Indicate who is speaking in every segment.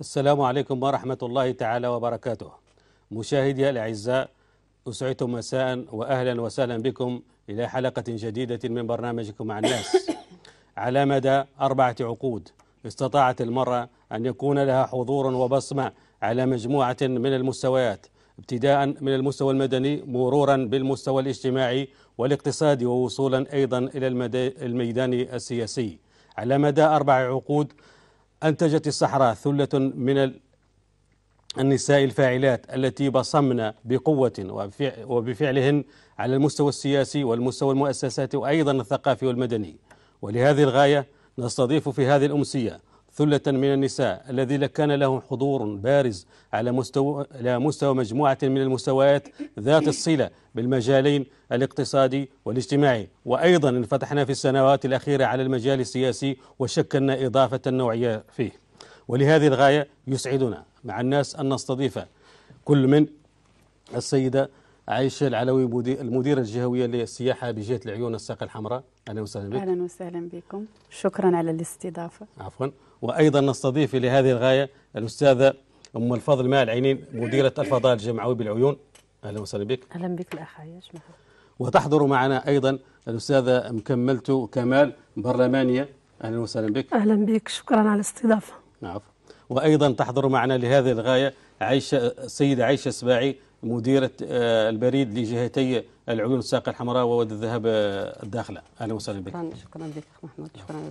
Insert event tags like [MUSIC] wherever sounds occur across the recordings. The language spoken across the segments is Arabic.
Speaker 1: السلام عليكم ورحمة الله تعالى وبركاته مشاهدي الأعزاء أسعدتم مساء وأهلا وسهلا بكم إلى حلقة جديدة من برنامجكم مع الناس على مدى أربعة عقود استطاعت المرأة أن يكون لها حضور وبصمة على مجموعة من المستويات ابتداء من المستوى المدني مرورا بالمستوى الاجتماعي والاقتصادي ووصولا أيضا إلى الميدان السياسي على مدى أربع عقود أنتجت الصحراء ثلة من النساء الفاعلات التي بصمن بقوة وبفعلهن على المستوى السياسي والمستوى المؤسساتي وأيضا الثقافي والمدني ولهذه الغاية نستضيف في هذه الأمسية ثلة من النساء الذين كان لهم حضور بارز على مستوى, على مستوى مجموعة من المستويات ذات [LAUGHS] الصلة بالمجالين الاقتصادي والاجتماعي وأيضا انفتحنا في السنوات الأخيرة على المجال السياسي وشكلنا إضافة نوعية فيه ولهذه الغاية يسعدنا مع الناس أن نستضيف كل من السيدة عايشة العلوي المديرة الجهوية للسياحة بجهة العيون الساقة الحمراء أهلا وسهلا بك
Speaker 2: أهلا وسهلا بكم
Speaker 1: شكرا
Speaker 3: على الاستضافة
Speaker 1: عفوا وأيضا نستضيف لهذه الغاية الأستاذة أم الفضل ماء العينين مديرة الفضاء الجمعوي بالعيون أهلا وسهلا بك أهلا بك الأخايا وتحضر معنا أيضا الأستاذة مكملتو كمال برلمانية أهلا وسهلا بك
Speaker 3: أهلا بك شكرا على الاستضافة
Speaker 1: نعم وأيضا تحضر معنا لهذه الغاية عايشة السيدة عايشة سباعي مديرة آه، البريد لجهتي العيون الساقية الحمراء وود الذهب آه، الداخلة أهلا وسهلا بك شكرا, لك بك أخ محمود شكرا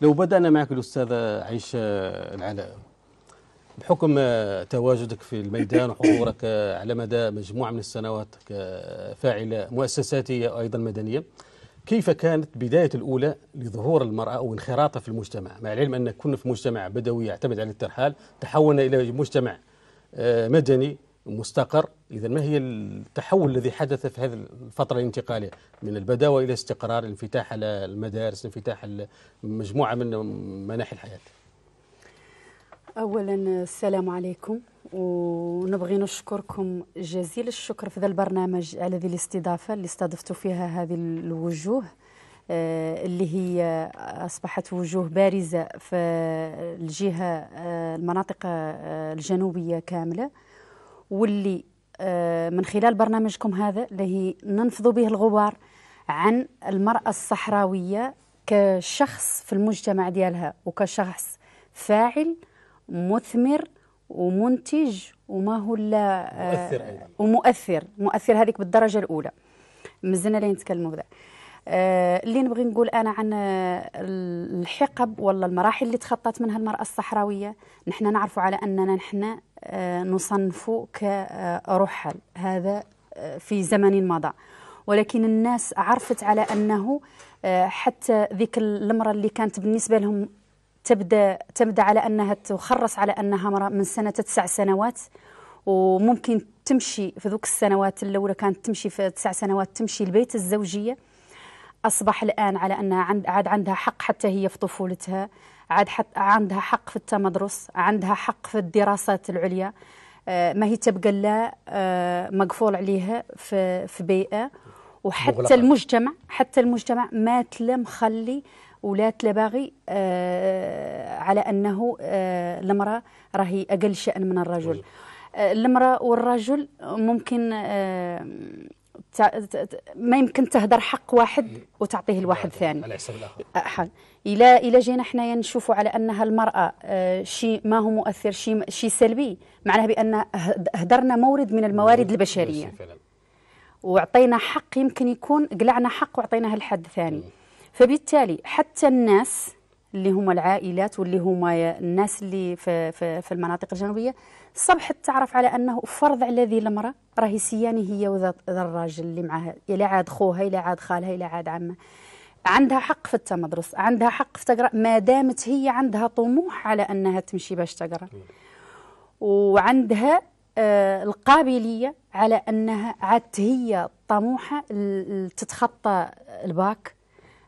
Speaker 1: لو بدأنا معك الأستاذة عيشة العلاء بحكم آه، تواجدك في الميدان وحضورك على مدى مجموعة من السنوات كفاعلة مؤسساتية أيضا مدنية كيف كانت بداية الأولى لظهور المرأة أو انخراطها في المجتمع مع العلم أن كنا في مجتمع بدوي يعتمد على الترحال تحولنا إلى مجتمع مدني مستقر إذا ما هي التحول الذي حدث في هذه الفترة الانتقالية من البداوة إلى استقرار الانفتاح على المدارس انفتاح مجموعة من مناحي الحياة
Speaker 2: أولا السلام عليكم ونبغي نشكركم جزيل الشكر في هذا البرنامج على هذه الاستضافة اللي استضفتوا فيها هذه الوجوه آه، اللي هي أصبحت وجوه بارزة في الجهة آه، المناطق آه، الجنوبية كاملة واللي آه، من خلال برنامجكم هذا اللي ننفض به الغبار عن المرأة الصحراوية كشخص في المجتمع ديالها وكشخص فاعل مثمر ومنتج وما هو لا آه، مؤثر ايضا ومؤثر مؤثر هذيك بالدرجه الاولى مازلنا لين نتكلموا بذلك آه، اللي نبغي نقول انا عن آه، الحقب ولا المراحل اللي تخطت منها المراه الصحراويه نحن نعرفوا على اننا نحن آه، نصنف كرحل هذا في زمن مضى ولكن الناس عرفت على انه حتى ذيك المراه اللي كانت بالنسبه لهم تبدا تبدا على انها تخرص على انها امراه من سنه تسع سنوات وممكن تمشي في ذوك السنوات الاولى كانت تمشي في تسع سنوات تمشي البيت الزوجيه أصبح الآن على أنها عند عاد عندها حق حتى هي في طفولتها عاد حتى عندها حق في التمدرس عندها حق في الدراسات العليا آه، ما هي تبقى لا آه، مقفول عليها في في بيئة وحتى مغلقة. المجتمع حتى المجتمع ما تلا مخلي ولا تلباغي باغي آه، على أنه المرأة راهي أقل شأن من الرجل المرأة والرجل ممكن ما يمكن تهدر حق واحد وتعطيه الواحد ثاني على الاخر أه، الى الى جينا حنايا نشوفوا على انها المراه أه، شيء ما هو مؤثر شيء شيء سلبي معناها بان هدرنا مورد من الموارد البشريه وعطينا حق يمكن يكون قلعنا حق وعطيناه لحد ثاني فبالتالي حتى الناس اللي هما العائلات واللي هما الناس اللي في, في, في المناطق الجنوبيه صبح تعرف على انه فرض على ذي المراه راهي سياني هي وذا الراجل اللي معاها الى عاد خوها الى عاد خالها الى عاد عمها عندها حق في التمدرس عندها حق في تقرا ما دامت هي عندها طموح على انها تمشي باش تقرا وعندها آه القابليه على انها عادت هي طموحه تتخطى الباك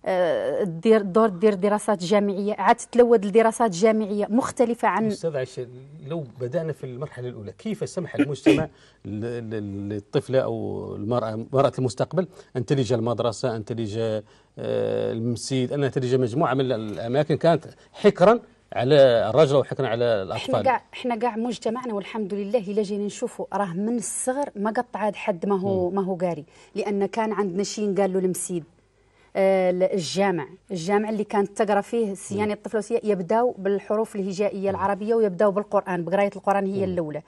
Speaker 2: آه، دير دور دير دراسات جامعيه عاد تتلود لدراسات جامعيه مختلفه عن استاذ
Speaker 1: عائشه لو بدانا في المرحله الاولى كيف سمح المجتمع [LAUGHS] للطفله او المراه مراه المستقبل ان تلج المدرسه ان تلج آه، المسيد ان تلج مجموعه من الاماكن كانت حكرا على الرجل وحكنا على الاطفال احنا كاع
Speaker 2: احنا كاع مجتمعنا والحمد لله الا جينا نشوفوا راه من الصغر ما قطع حد ما هو ما هو قاري لان كان عندنا شي قال له المسيد آه، الجامع الجامع اللي كانت تقرا فيه الطفله وسيا يبداو بالحروف الهجائيه العربيه ويبداو بالقران بقرايه القران هي الاولى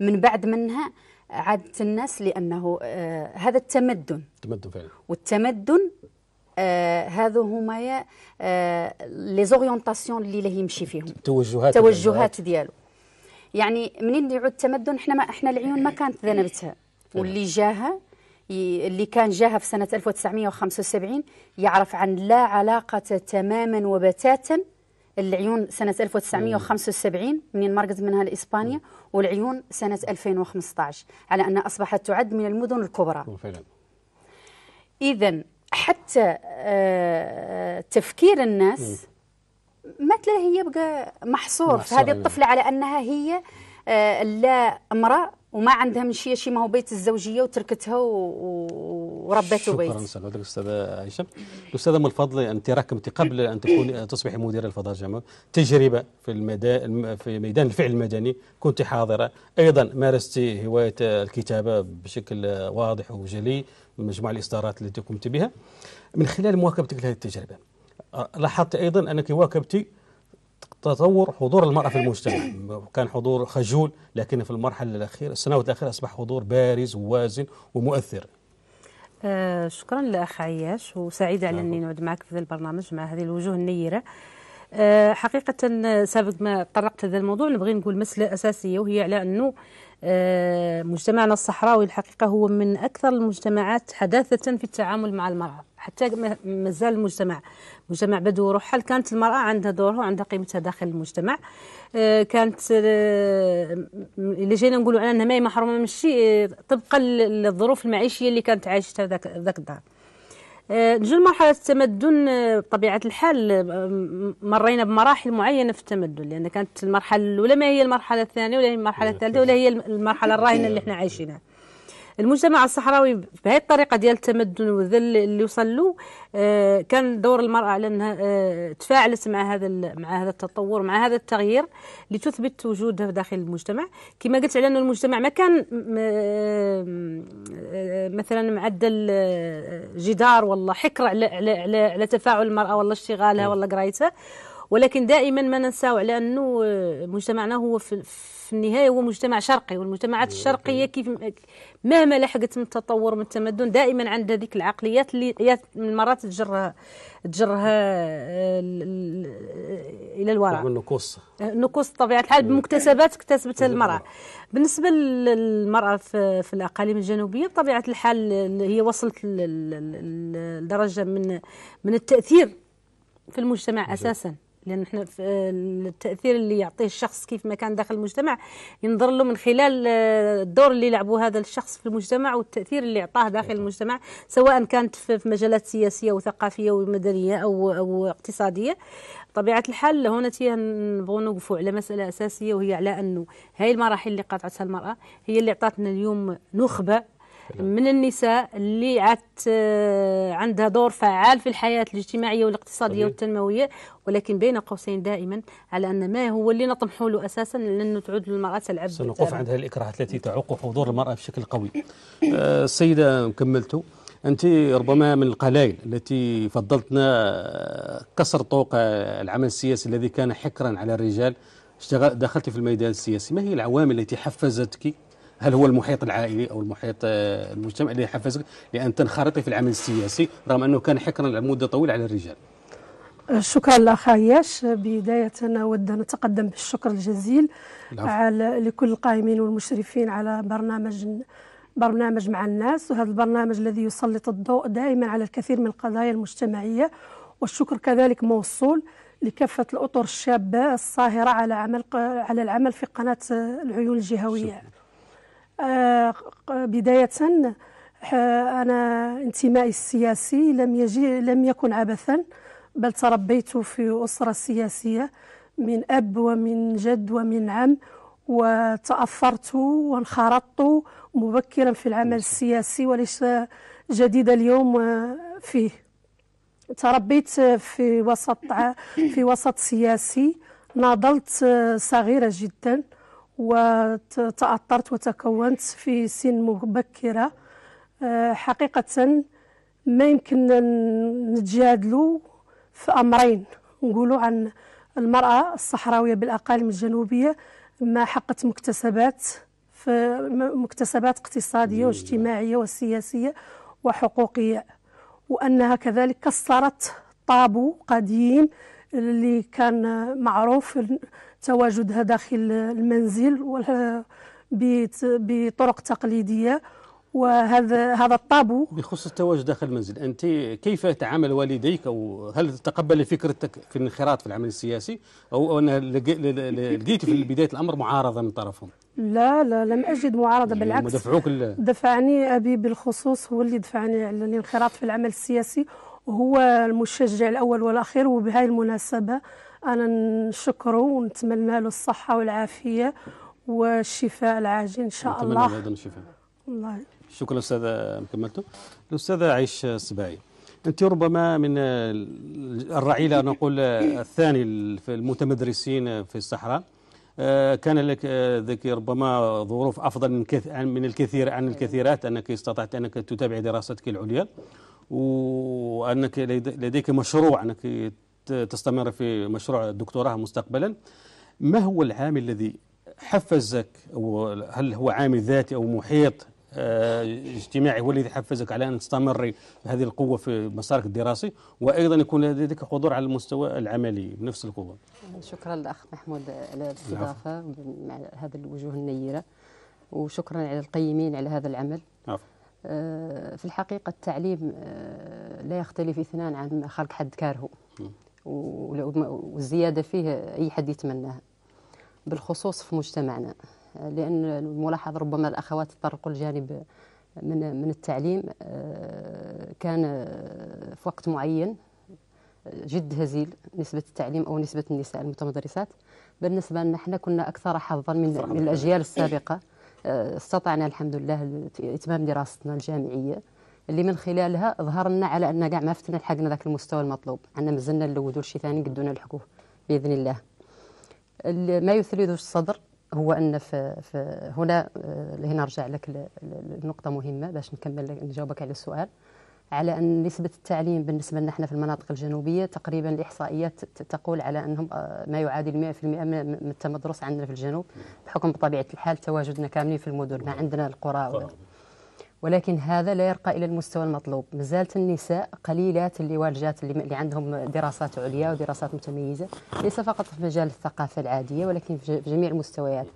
Speaker 2: من بعد منها عادت الناس لانه آه هذا التمدن التمدن فعلا والتمدن آه هذو هما آه لي زوريونطاسيون اللي له يمشي فيهم التوجهات التوجهات ديالو يعني منين يعود التمدن احنا ما احنا العيون ما كانت ذنبتها واللي جاها اللي كان جاها في سنة 1975 يعرف عن لا علاقة تماما وبتاتا العيون سنة 1975 منين مرقت منها لإسبانيا والعيون سنة 2015 على أنها أصبحت تعد من المدن الكبرى إذا حتى آه، تفكير الناس ما هي يبقى محصور في هذه الطفلة على أنها هي آه، لا امرأة وما عندها مشيه شي ما هو بيت الزوجيه وتركتها وربته
Speaker 1: بيت شكرا سعود الاستاذه عائشه الاستاذه من الفضل انت ركمتي قبل ان تكوني تصبحي مديره الفضاء الجامعي تجربه في المدا... في ميدان الفعل المدني كنت حاضره ايضا مارست هوايه الكتابه بشكل واضح وجلي مجموعه الاصدارات التي قمت بها من خلال مواكبتك لهذه التجربه لاحظت ايضا انك واكبتي تطور حضور المرأة في المجتمع كان حضور خجول لكن في المرحلة الأخيرة السنوات الأخيرة أصبح حضور بارز ووازن ومؤثر
Speaker 4: آه شكرا لأخ عياش وسعيدة على أني نعم. نعود معك في البرنامج مع هذه الوجوه النيرة آه حقيقة سابق ما طرقت هذا الموضوع نبغي نقول مسألة أساسية وهي على أنه آه، مجتمعنا الصحراوي الحقيقة هو من أكثر المجتمعات حداثة في التعامل مع المرأة حتى مازال المجتمع مجتمع بدو رحل كانت المرأة عندها دورها وعندها قيمتها داخل المجتمع آه، كانت اللي آه، جينا نقولوا على أنها ما هي محرومة من الشيء طبقا للظروف المعيشية اللي كانت عايشتها ذاك الدار نجي لمرحلة التمدن آه، بطبيعة الحال آه، مرينا بمراحل معينة في التمدن لأن كانت المرحلة الأولى ما هي المرحلة الثانية ولا هي المرحلة الثالثة ولا هي المرحلة الراهنة اللي احنا عايشينها المجتمع الصحراوي بهذه الطريقه ديال التمدن والذل اللي وصل له آه، كان دور المراه على انها آه، تفاعلت مع هذا مع هذا التطور مع هذا التغيير لتثبت وجودها داخل المجتمع كما قلت على انه المجتمع ما كان آه، مثلا معدل جدار ولا حكر على على على, على تفاعل المراه ولا اشتغالها إيه. ولا قرايتها ولكن دائما ما ننساو على انه مجتمعنا هو في, في النهايه هو مجتمع شرقي والمجتمعات إيه، الشرقيه كيف مهما لحقت من التطور من التمدن دائما عندها ذيك العقليات اللي مرات تجرها تجرها آه، الى الوراء النقص نقوص طبيعه الحال بمكتسبات اكتسبتها المراه بالنسبه للمراه في, في الاقاليم الجنوبيه بطبيعه الحال هي وصلت لدرجه من من التاثير في المجتمع اساسا لان احنا في آه، التاثير اللي يعطيه الشخص كيف ما كان داخل المجتمع ينظر له من خلال آه، الدور اللي لعبه هذا الشخص في المجتمع والتاثير اللي اعطاه داخل المجتمع سواء كانت في مجالات سياسيه وثقافيه ومدنيه او او اقتصاديه طبيعه الحال هنا نبغوا نوقفوا على مساله اساسيه وهي على انه هاي المراحل اللي قاطعتها المراه هي اللي عطاتنا اليوم نخبه من النساء اللي عادت آه، عندها دور فعال في الحياة الاجتماعية والاقتصادية صحيح. والتنموية ولكن بين قوسين دائما على أن ما هو اللي نطمح له أساسا لأنه تعود للمرأة تلعب سنقف عند
Speaker 1: هذه الإكراهات التي تعوق حضور المرأة بشكل قوي [LAUGHS] السيدة آه، كملتوا أنت ربما من القلائل التي فضلتنا آه، كسر طوق العمل السياسي الذي كان حكرا على الرجال دخلت في الميدان السياسي ما هي العوامل التي حفزتك هل هو المحيط العائلي او المحيط آه، المجتمع اللي حفزك لان تنخرطي في العمل السياسي رغم انه كان حكرا لمده طويله على الرجال؟
Speaker 3: آه، شكرا لأخ عياش بداية أود أن أتقدم بالشكر الجزيل على لكل القائمين والمشرفين على برنامج برنامج مع الناس وهذا البرنامج الذي يسلط الضوء دائما على الكثير من القضايا المجتمعية والشكر كذلك موصول لكافة الأطر الشابة الصاهرة على عمل على العمل في قناة آه، العيون الجهوية شكرا. آه، بداية أنا انتمائي السياسي لم يجي لم يكن عبثا بل تربيت في أسرة سياسية من أب ومن جد ومن عم وتأثرت وانخرطت مبكرا في العمل نعم. السياسي وليس جديد اليوم آه، فيه تربيت في وسط في وسط سياسي ناضلت آه، صغيرة جدا وتأطرت وتكونت في سن مبكرة آه، حقيقة ما يمكن نتجادلوا في أمرين نقولوا عن المرأة الصحراوية بالأقاليم الجنوبية ما حقت مكتسبات في مكتسبات اقتصادية واجتماعية وسياسية وحقوقية وأنها كذلك كسرت طابو قديم اللي كان معروف تواجدها داخل المنزل بطرق تقليديه وهذا هذا الطابو
Speaker 1: بخصوص التواجد داخل المنزل انت كيف تعامل والديك او هل تقبل فكرتك في الانخراط في العمل السياسي او انا لقيت في بدايه الامر معارضه من طرفهم
Speaker 3: لا لا لم اجد معارضه يعني بالعكس دفعوك دفعني ابي بالخصوص هو اللي دفعني على الانخراط في العمل السياسي وهو المشجع الاول والاخير وبهذه المناسبه أنا نشكره ونتمنى له الصحة والعافية والشفاء العاجل إن شاء الله نتمنى الشفاء الله
Speaker 1: شكرا أستاذة مكملته الأستاذة عيش السباعي أنت ربما من الرعيلة نقول الثاني في المتمدرسين في الصحراء آه، كان لك آه، ذيك ربما ظروف أفضل من من الكثير عن الكثيرات أنك استطعت أنك تتابع دراستك العليا وأنك لديك مشروع أنك تستمر في مشروع الدكتوراه مستقبلا ما هو العامل الذي حفزك أو هل هو عامل ذاتي أو محيط آه، اجتماعي هو الذي حفزك على أن تستمر هذه القوة في مسارك الدراسي وأيضا يكون لديك حضور على المستوى العملي بنفس القوة
Speaker 5: شكرا للأخ محمود على الاستضافة مع هذه الوجوه النيرة وشكرا على القيمين على هذا العمل آه، في الحقيقة التعليم آه، لا يختلف اثنان عن خلق حد كارهه والزيادة فيه أي حد يتمناه بالخصوص في مجتمعنا لأن الملاحظ ربما الأخوات تطرقوا الجانب من من التعليم آه، كان في وقت معين جد هزيل نسبة التعليم أو نسبة النساء المتمدرسات بالنسبة لنا احنا كنا أكثر حظا من, من الأجيال السابقة آه، استطعنا الحمد لله إتمام دراستنا الجامعية اللي من خلالها ظهر لنا على ان كاع ما فتنا لحقنا ذاك المستوى المطلوب عندنا مازلنا نلودو شي ثاني قدونا نلحقوه باذن الله ما يثلج الصدر هو ان في, في هنا آه، هنا نرجع لك لنقطه مهمه باش نكمل نجاوبك على السؤال على ان نسبه التعليم بالنسبه لنا احنا في المناطق الجنوبيه تقريبا الاحصائيات تقول على انهم آه، ما يعادل 100% من التمدرس عندنا في الجنوب بحكم بطبيعه الحال تواجدنا كاملين في المدن ما عندنا القرى ولكن هذا لا يرقى إلى المستوى المطلوب مازالت النساء قليلات اللي والجات اللي, عندهم دراسات عليا ودراسات متميزة ليس فقط في مجال الثقافة العادية ولكن في جميع المستويات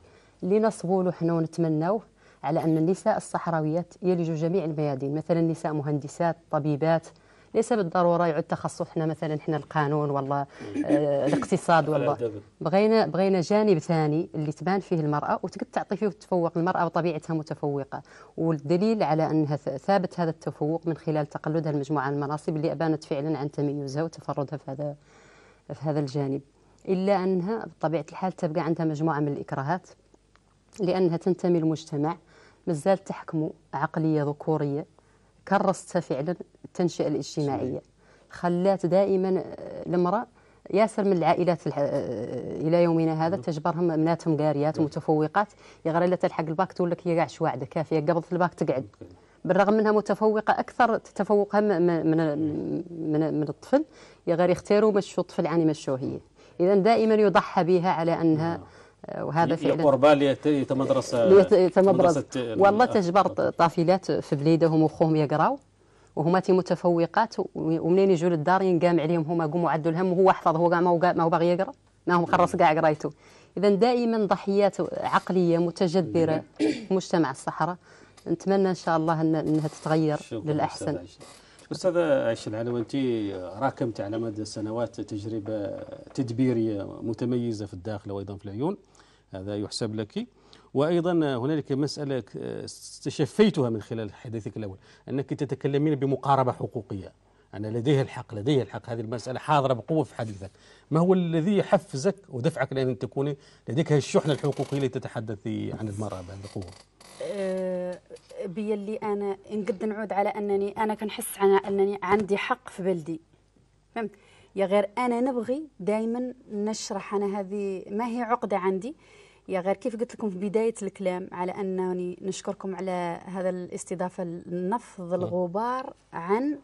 Speaker 5: اللي نصبوا له حنا ونتمنوه على أن النساء الصحراويات يلجوا جميع الميادين مثلا النساء مهندسات طبيبات ليس بالضروره يعود تخصص احنا مثلا احنا القانون والله آه، الاقتصاد والله بغينا بغينا جانب ثاني اللي تبان فيه المراه وتقدر تعطي فيه وتتفوق المراه وطبيعتها متفوقه والدليل على انها ثابت هذا التفوق من خلال تقلدها المجموعه من المناصب اللي ابانت فعلا عن تميزها وتفردها في هذا في هذا الجانب الا انها بطبيعه الحال تبقى عندها مجموعه من الاكراهات لانها تنتمي لمجتمع مازال تحكمه عقليه ذكوريه كرستها فعلا التنشئة الاجتماعية خلات دائما المرأة ياسر من العائلات آه، الى يومنا هذا نعم. تجبرهم بناتهم قاريات ومتفوقات نعم. يا غير لا تلحق الباك تقول لك هي كاع شواعده كافيه قبضت الباك تقعد نعم. بالرغم منها متفوقه اكثر تفوقها من من من, من الطفل يا غير يختاروا مشوا الطفل عن مشوه هي اذا دائما يضحى بها على انها وهذا في قربا
Speaker 1: ليتمدرس ليتمدرس والله تجبر
Speaker 5: طافيلات في بلادهم وخوهم يقراو وهما متفوقات ومنين يجوا للدار ينقام عليهم هما قوموا عدوا الهم وهو حفظ هو كاع ما هو باغي يقرا ما هو مقرص كاع قرايته اذا دائما ضحيات عقليه متجذره في مجتمع الصحراء نتمنى ان شاء الله انها تتغير للاحسن
Speaker 1: أستاذة عائشة العلوي أنت راكمت على مدى سنوات تجربة تدبيرية متميزة في الداخل وأيضا في العيون هذا يحسب لك وايضا هنالك مساله استشفيتها من خلال حديثك الاول انك تتكلمين بمقاربه حقوقيه أنا لديه الحق لديه الحق هذه المسألة حاضرة بقوة في حديثك ما هو الذي يحفزك ودفعك لأن تكوني لديك الشحنة الحقوقية اللي تتحدثي عن المرأة بقوة
Speaker 2: أه بيلي أنا نقد نعود على أنني أنا كنحس على أنني عندي حق في بلدي فهمت يا غير أنا نبغي دائما نشرح أنا هذه ما هي عقدة عندي يا غير كيف قلت لكم في بدايه الكلام على انني نشكركم على هذا الاستضافه لنفض نعم. الغبار عن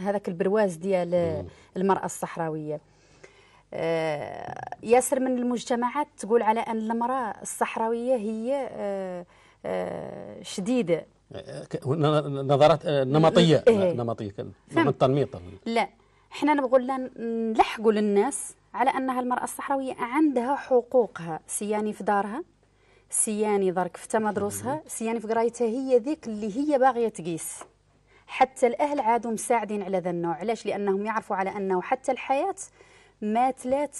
Speaker 2: هذاك البرواز ديال المراه الصحراويه آه، ياسر من المجتمعات تقول على ان المراه الصحراويه هي آه، آه، شديده
Speaker 1: نظرات نمطيه إيه. نمطيه من التنميط
Speaker 2: لا احنا نبغوا نلحقوا للناس على أنها المرأة الصحراوية عندها حقوقها سياني في دارها سياني درك في تمدرسها سياني في قرايتها هي ذيك اللي هي باغية تقيس حتى الأهل عادوا مساعدين على ذا النوع علاش لأنهم يعرفوا على أنه حتى الحياة ما تلات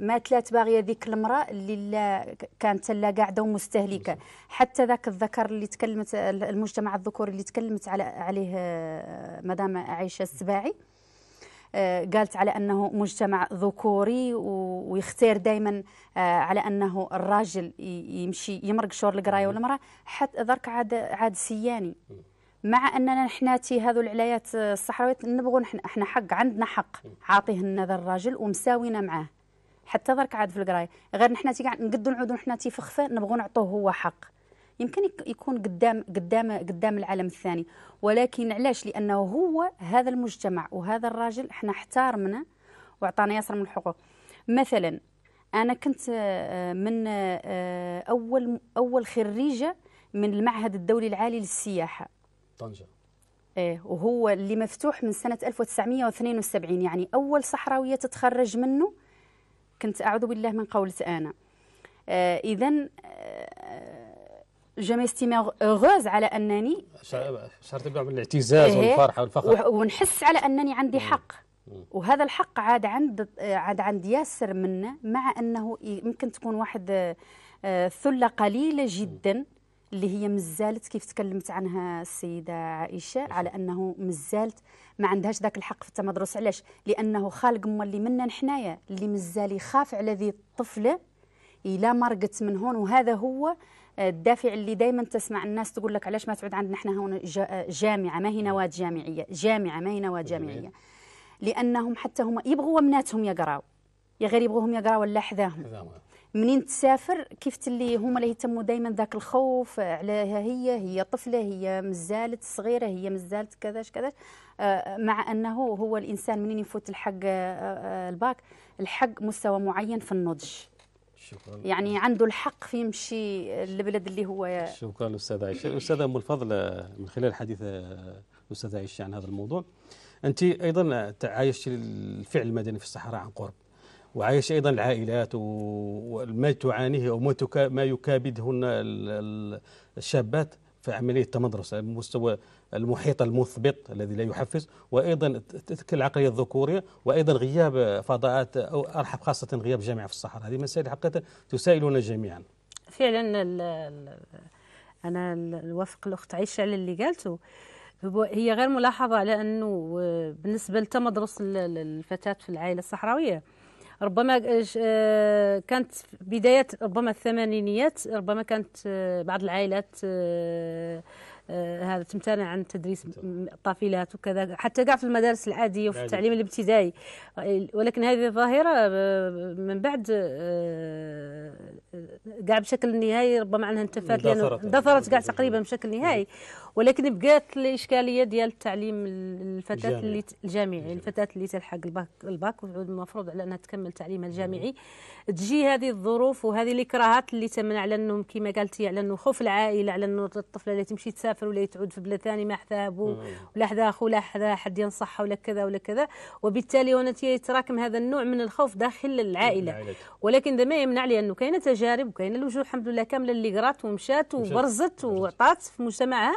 Speaker 2: ما تلات باغيه ذيك المراه اللي لا كانت لا قاعده ومستهلكه حتى ذاك الذكر اللي تكلمت المجتمع الذكوري اللي تكلمت على عليه آه، مدام عائشه السباعي آه، قالت على أنه مجتمع ذكوري ويختار دائما آه، على أنه الراجل يمشي يمرق شور القراية والمرأة حتى ذرك عاد عاد سياني مع اننا نحن تي هذو العلايات آه، الصحراويات نبغوا نحن احنا حق عندنا حق عاطيه ذا الراجل ومساوينا معاه حتى ذرك عاد في القرايه غير نحن تي قاعد نقدو نعودو نحن تي فخفه نبغوا نعطوه هو حق يمكن يكون قدام قدام قدام العالم الثاني ولكن علاش لانه هو هذا المجتمع وهذا الراجل احنا احترمنا وعطانا ياسر من الحقوق مثلا انا كنت آه، من آه، اول اول خريجه من المعهد الدولي العالي للسياحه طنجه ايه وهو اللي مفتوح من سنه 1972 يعني اول صحراويه تتخرج منه كنت اعوذ بالله من قولة انا آه اذا آه، جميستيمي اوغوز على انني
Speaker 1: صارت نوع من الاعتزاز إيه، والفرحه والفخر
Speaker 2: ونحس على انني عندي حق وهذا الحق عاد عند عاد عند ياسر منا مع انه يمكن تكون واحد آه، ثله قليله جدا اللي هي مازالت كيف تكلمت عنها السيده عائشه على انه مازالت ما عندهاش ذاك الحق في التمدرس علاش لانه خالق ما اللي منا حنايا اللي مازال يخاف على ذي الطفله الى مرقت من هون وهذا هو الدافع اللي دائما تسمع الناس تقول لك علاش ما تعود عندنا احنا هون جامعه ما هي نواه جامعيه جامعه ما هي نواه جامعيه لانهم حتى هم يبغوا بناتهم يقراوا يا غير يبغوهم يقراوا ولا حذاهم منين تسافر كيف اللي هما اللي يهتموا دائما ذاك الخوف عليها هي هي طفله هي مازالت صغيره هي مازالت كذاش كذاش آه، مع انه هو الانسان منين يفوت الحق آه، آه، الباك الحق مستوى معين في النضج شكرا يعني عنده الحق في يمشي للبلد اللي هو
Speaker 1: شكرا استاذه عائشه أستاذ ام الفضل من خلال حديث الاستاذه عائشه عن هذا الموضوع انت ايضا عايشت الفعل المدني في الصحراء عن قرب وعايش ايضا العائلات وما تعانيه أو ما يكابدهن الشابات في عملية تمدرس مستوى المحيط المثبط الذي لا يحفز وأيضا تلك العقلية الذكورية وأيضا غياب فضاءات أو أرحب خاصة غياب جامعة في الصحراء هذه مسائل حقيقة تسائلنا جميعا
Speaker 4: فعلا أنا نوافق الأخت عيشة على اللي قالته هي غير ملاحظة على أنه آه، بالنسبة لتمدرس الفتاة في العائلة الصحراوية ربما آه، كانت بداية ربما الثمانينيات ربما كانت آه، بعض العائلات آه، هذا تمتنع عن تدريس الطفلات وكذا حتى كاع في المدارس العاديه وفي التعليم الابتدائي ولكن هذه الظاهره من بعد كاع بشكل نهائي ربما عنها انتفات لأنه اندثرت كاع تقريبا بشكل نهائي نعم. ولكن بقات الاشكاليه ديال التعليم الفتاه اللي الجامعي الفتاه اللي تلحق الباك الباك المفروض على انها تكمل تعليمها الجامعي تجي هذه الظروف وهذه الاكراهات اللي تمنع على انهم كما قلتي على انه خوف العائله على انه الطفله اللي تمشي تسافر ولا تعود في بلاد ثاني مع حذابو ولا حدا اخو ولا حدا حد ينصحها ولا كذا ولا كذا وبالتالي وانا يتراكم هذا النوع من الخوف داخل العائله ولكن ده ما يمنع لانه كاينه تجارب وكاينه الوجوه الحمد لله كامله اللي قرات ومشات وبرزت وعطات في مجتمعها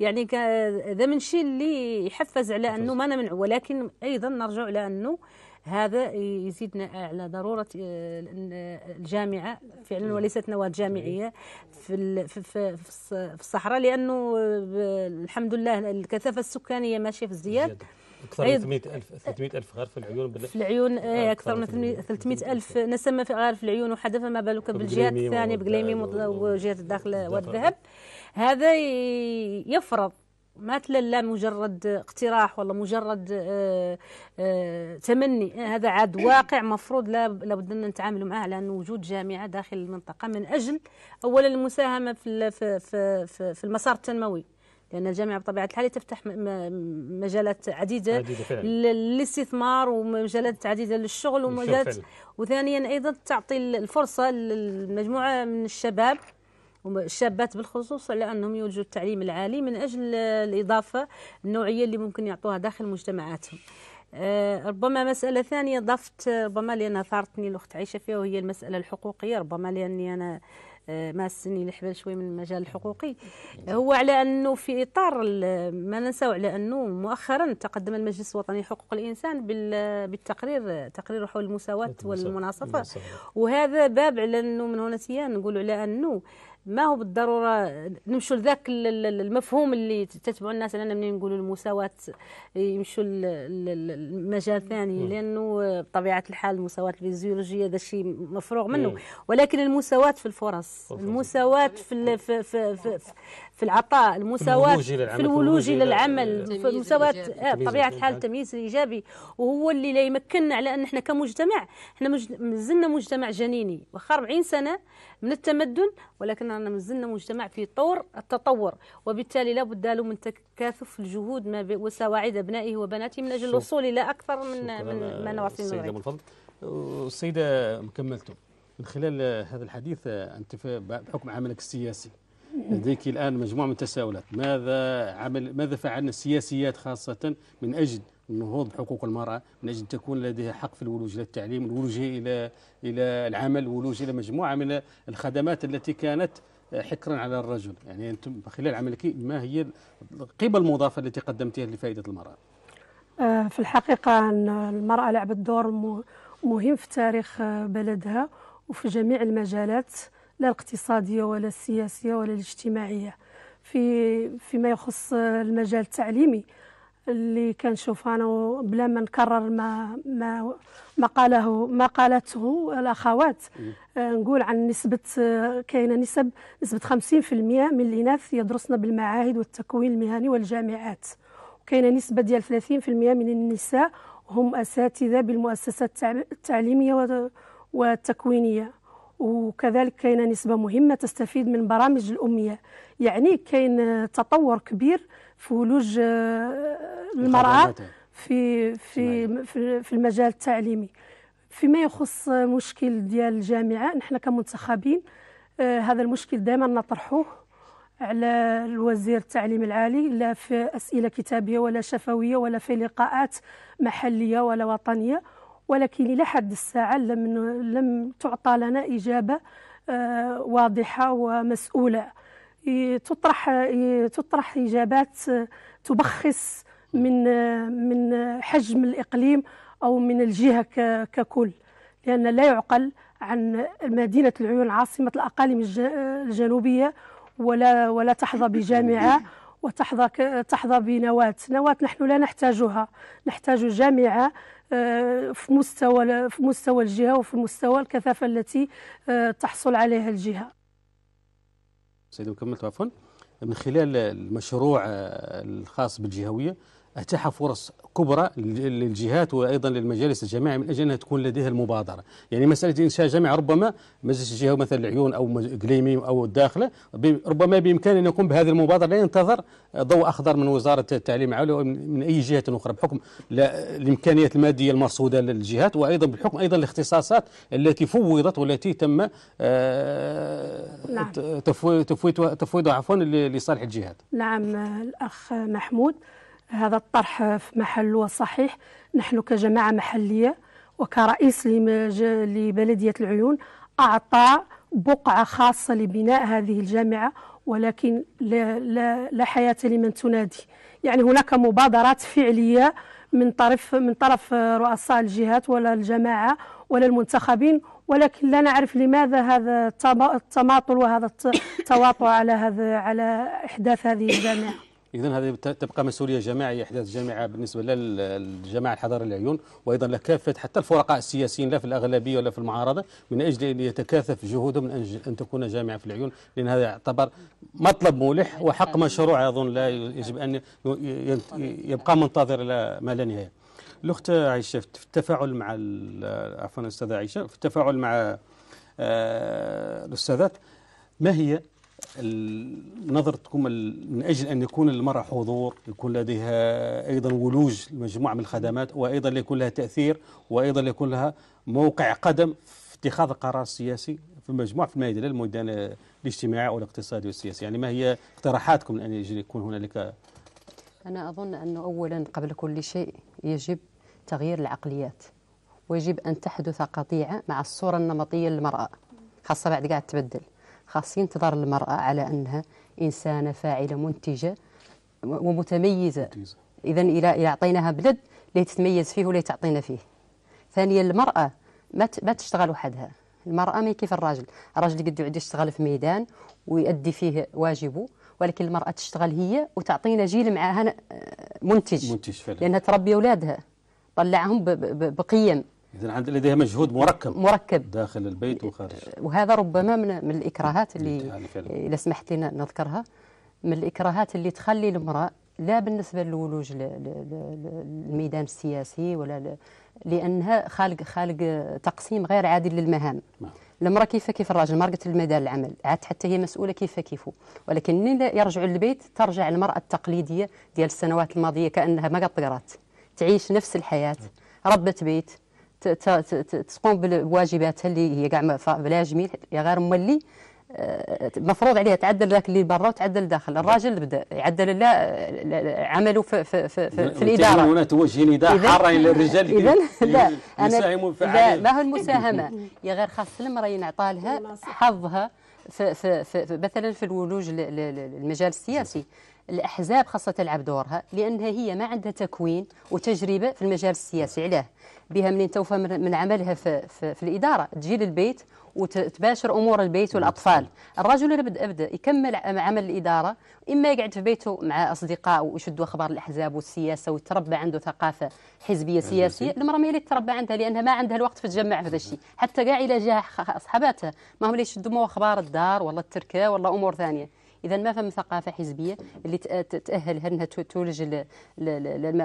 Speaker 4: يعني هذا من شيء اللي يحفز على انه ما نمنعه ولكن ايضا نرجع لانه هذا يزيدنا على ضرورة آه، الجامعة فعلا وليست نواة جامعية في في الصحراء لأنه الحمد لله الكثافة السكانية ماشية في الزيادة اكثر من
Speaker 1: 300 الف غير في العيون في العيون اي آه، اكثر من
Speaker 4: 300 الف نسمه غير في العيون وحدث ما بالك بالجهات الثانيه بقليمي وجهه الداخل والذهب هذا يفرض ما لا مجرد اقتراح ولا مجرد آه، آه، تمني هذا عاد واقع مفروض لابد ان نتعاملوا معه لان وجود جامعه داخل المنطقه من اجل اولا المساهمه في في, في المسار التنموي لأن الجامعة بطبيعة الحال تفتح مجالات عديدة, عديدة للاستثمار ومجالات عديدة للشغل ومجالات وثانيا أيضا تعطي الفرصة لمجموعة من الشباب الشابات بالخصوص على انهم يوجدوا التعليم العالي من اجل الاضافه النوعيه اللي ممكن يعطوها داخل مجتمعاتهم. آه، ربما مسألة ثانية ضفت ربما لأنها ثارتني الأخت عائشة فيها وهي المسألة الحقوقية ربما لأني أنا آه، مع السنين الحبال شوي من المجال الحقوقي هو على انه في اطار ما ننساو على انه مؤخرا تقدم المجلس الوطني لحقوق الانسان بالتقرير تقرير حول المساواه والمناصفه وهذا باب على انه من هنا نقول على انه ما هو بالضروره نمشوا لذاك المفهوم اللي تتبع الناس لان منين نقولوا المساواه يمشوا لمجال ثاني لانه بطبيعه الحال المساواه الفيزيولوجيه هذا شيء مفروغ منه ولكن المساواه في الفرص المساواه في, في, في, في, في العطاء المساواة في الولوج للعمل في المساواة آه، بطبيعة الحال التمييز الإيجابي وهو اللي لا يمكننا على أن احنا كمجتمع احنا مازلنا مجتمع جنيني واخا 40 سنة من التمدن ولكن رانا مازلنا مجتمع في طور التطور وبالتالي لابد له من تكاثف الجهود ما وسواعد أبنائه وبناته من أجل الوصول إلى أكثر من من ما آه، نواصل السيدة
Speaker 1: الفضل السيدة مكملتم من خلال هذا الحديث آه، أنت بحكم عملك السياسي لديك الآن مجموعة من التساؤلات ماذا عمل ماذا فعلنا السياسيات خاصة من أجل النهوض بحقوق المرأة من أجل تكون لديها حق في الولوج إلى التعليم الولوج إلى إلى العمل الولوج إلى مجموعة من الخدمات التي كانت حكرا على الرجل يعني أنتم خلال عملك ما هي القيمة المضافة التي قدمتها لفائدة المرأة
Speaker 3: آه، في الحقيقة أن المرأة لعبت دور مهم في تاريخ بلدها وفي جميع المجالات لا الاقتصادية ولا السياسية ولا الاجتماعية في فيما يخص المجال التعليمي اللي كنشوف انا بلا ما نكرر ما ما ما قاله ما قالته الاخوات نقول عن نسبه كاينه نسب نسبه 50% من الاناث يدرسن بالمعاهد والتكوين المهني والجامعات وكاينه نسبه ديال 30% من النساء هم اساتذه بالمؤسسات التعليميه والتكوينيه وكذلك كاينه نسبه مهمه تستفيد من برامج الاميه يعني كاين تطور كبير في ولوج آه، المراه في نعم. في في المجال التعليمي فيما يخص مشكل ديال الجامعه نحن كمنتخبين آه، هذا المشكل دائما نطرحوه على الوزير التعليم العالي لا في اسئله كتابيه ولا شفويه ولا في لقاءات محليه ولا وطنيه ولكن إلى حد الساعة لم لم تعطى لنا إجابة آه، واضحة ومسؤولة تطرح تطرح إجابات آه، تبخص من آه، من حجم الإقليم أو من الجهة ككل لأن لا يعقل عن مدينة العيون عاصمة الأقاليم الجنوبية ولا ولا تحظى بجامعة وتحظى تحظى بنواة نواة نحن لا نحتاجها نحتاج جامعة في مستوى في مستوى الجهة وفي مستوى الكثافة التي آه، تحصل عليها الجهة
Speaker 1: سيد كملت عفوا من خلال المشروع آه، الخاص بالجهوية أتاح فرص كبرى للجهات وايضا للمجالس الجامعيه من اجل انها تكون لديها المبادره، يعني مساله انشاء جامعه ربما مجلس الجهه مثلا العيون او قليمي او الداخله ربما بامكانه ان يقوم بهذه المبادره لا ينتظر ضوء اخضر من وزاره التعليم العالي من اي جهه اخرى بحكم الامكانيات الماديه المرصوده للجهات وايضا بحكم ايضا الاختصاصات التي فوضت والتي تم آه، نعم. تفويضها عفوا لصالح الجهات.
Speaker 3: نعم الاخ محمود هذا الطرح في محله وصحيح نحن كجماعة محلية وكرئيس لبلدية العيون أعطى بقعة خاصة لبناء هذه الجامعة ولكن لا, لا, لا حياة لمن تنادي يعني هناك مبادرات فعلية من طرف من طرف رؤساء الجهات ولا الجماعة ولا المنتخبين ولكن لا نعرف لماذا هذا التماطل وهذا التواطؤ على هذا على إحداث هذه الجامعة
Speaker 1: اذا هذه تبقى مسؤوليه جماعيه احداث جامعه بالنسبه للجماعه الحضاره العيون وايضا لكافه حتى الفرقاء السياسيين لا في الاغلبيه ولا في المعارضه من اجل ان يتكاثف جهودهم من أجل ان تكون جامعه في العيون لان هذا يعتبر مطلب ملح وحق مشروع اظن لا يجب ان يبقى منتظر الى ما لا نهايه. الاخت عائشه في التفاعل مع عفوا استاذه عائشه في التفاعل مع آه، الاستاذات ما هي النظر تكون من أجل أن يكون للمراه حضور يكون لديها أيضا ولوج لمجموعة من الخدمات وأيضا يكون لها تأثير وأيضا يكون لها موقع قدم في اتخاذ القرار السياسي في مجموعه في الميدان الميدان الاجتماعي والاقتصادي والسياسي يعني ما هي اقتراحاتكم لأن يكون هنالك
Speaker 5: أنا أظن أنه أولا قبل كل شيء يجب تغيير العقليات ويجب أن تحدث قطيعة مع الصورة النمطية للمرأة خاصة بعد قاعد تبدل خاص ينتظر المرأة على أنها إنسانة فاعلة منتجة ومتميزة إذا إلى أعطيناها بلد اللي تتميز فيه ولا تعطينا فيه ثانيا المرأة ما ما تشتغل وحدها المرأة ما كيف الراجل الراجل قد يعد يشتغل في ميدان ويؤدي فيه واجبه ولكن المرأة تشتغل هي وتعطينا جيل معها آه، منتج منتج فعلا لأنها تربي أولادها طلعهم بقيم
Speaker 1: إذا عند لديها مجهود مركب مركب داخل البيت وخارج
Speaker 5: وهذا ربما من, من الإكراهات اللي إذا سمحت لنا نذكرها من الإكراهات اللي تخلي المرأة لا بالنسبة للولوج للميدان السياسي ولا لأنها خالق خالق تقسيم غير عادل للمهام نعم. المرأة كيف كيف الراجل مرقة الميدان العمل عاد حتى هي مسؤولة كيف كيفه ولكن منين يرجعوا للبيت ترجع المرأة التقليدية ديال السنوات الماضية كأنها ما قد تعيش نفس الحياة نعم. ربة بيت تقوم بواجباتها اللي هي كاع بلا جميل يا غير مولي آه، مفروض عليها تعدل ذاك اللي برا وتعدل داخل الراجل بدا يعدل لا عمله في في في, في, في الاداره هنا
Speaker 1: توجه نداء حار للرجال اذا لا انا لا ما هو المساهمه
Speaker 5: يا غير خاص المراه ينعطى لها حظها في في في مثلا في الولوج للمجال السياسي الأحزاب خاصة تلعب دورها لأنها هي ما عندها تكوين وتجربة في المجال السياسي علاه بها منين توفى من عملها في, في, في الإدارة تجي للبيت وتباشر امور البيت والاطفال الرجل اللي بدا ابدا يكمل عمل الاداره اما يقعد في بيته مع اصدقاء ويشدوا اخبار الاحزاب والسياسه ويتربى عنده ثقافه حزبيه سياسيه المراه ما اللي تربى عندها لانها ما عندها الوقت في تجمع في هذا الشيء حتى كاع الى جهه اصحاباتها ما هم اللي يشدوا اخبار الدار ولا التركه ولا امور ثانيه اذا ما فهم ثقافه حزبيه اللي تاهلها انها تولج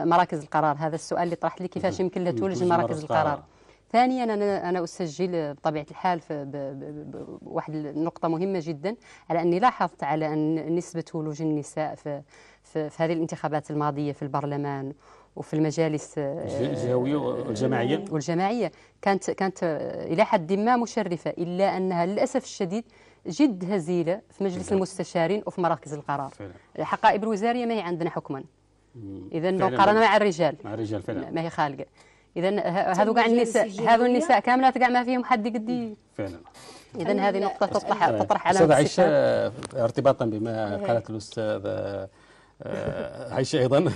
Speaker 5: مراكز القرار هذا السؤال اللي طرح لي كيفاش يمكن لها تولج مراكز القرار ثانيا انا انا اسجل بطبيعه الحال واحد النقطه مهمه جدا على اني لاحظت على ان نسبه ولوج النساء في في, في هذه الانتخابات الماضيه في البرلمان وفي المجالس آه، الجهويه والجماعيه والجماعيه كانت كانت الى حد ما مشرفه الا انها للاسف الشديد جد هزيله في مجلس فعلا. المستشارين وفي مراكز القرار فعلا. الحقائب الوزاريه ما هي عندنا حكما اذا لو قارنا مع الرجال مع
Speaker 1: الرجال فعلا ما
Speaker 5: هي خالقه اذا هذو كاع النساء هذو النساء كاملات كاع ما فيهم حد قدي
Speaker 1: فعلا اذا هذه نقطه تطرح تطرح على استاذ عائشه ارتباطا بما إيه. قالت الاستاذ آه، عائشه ايضا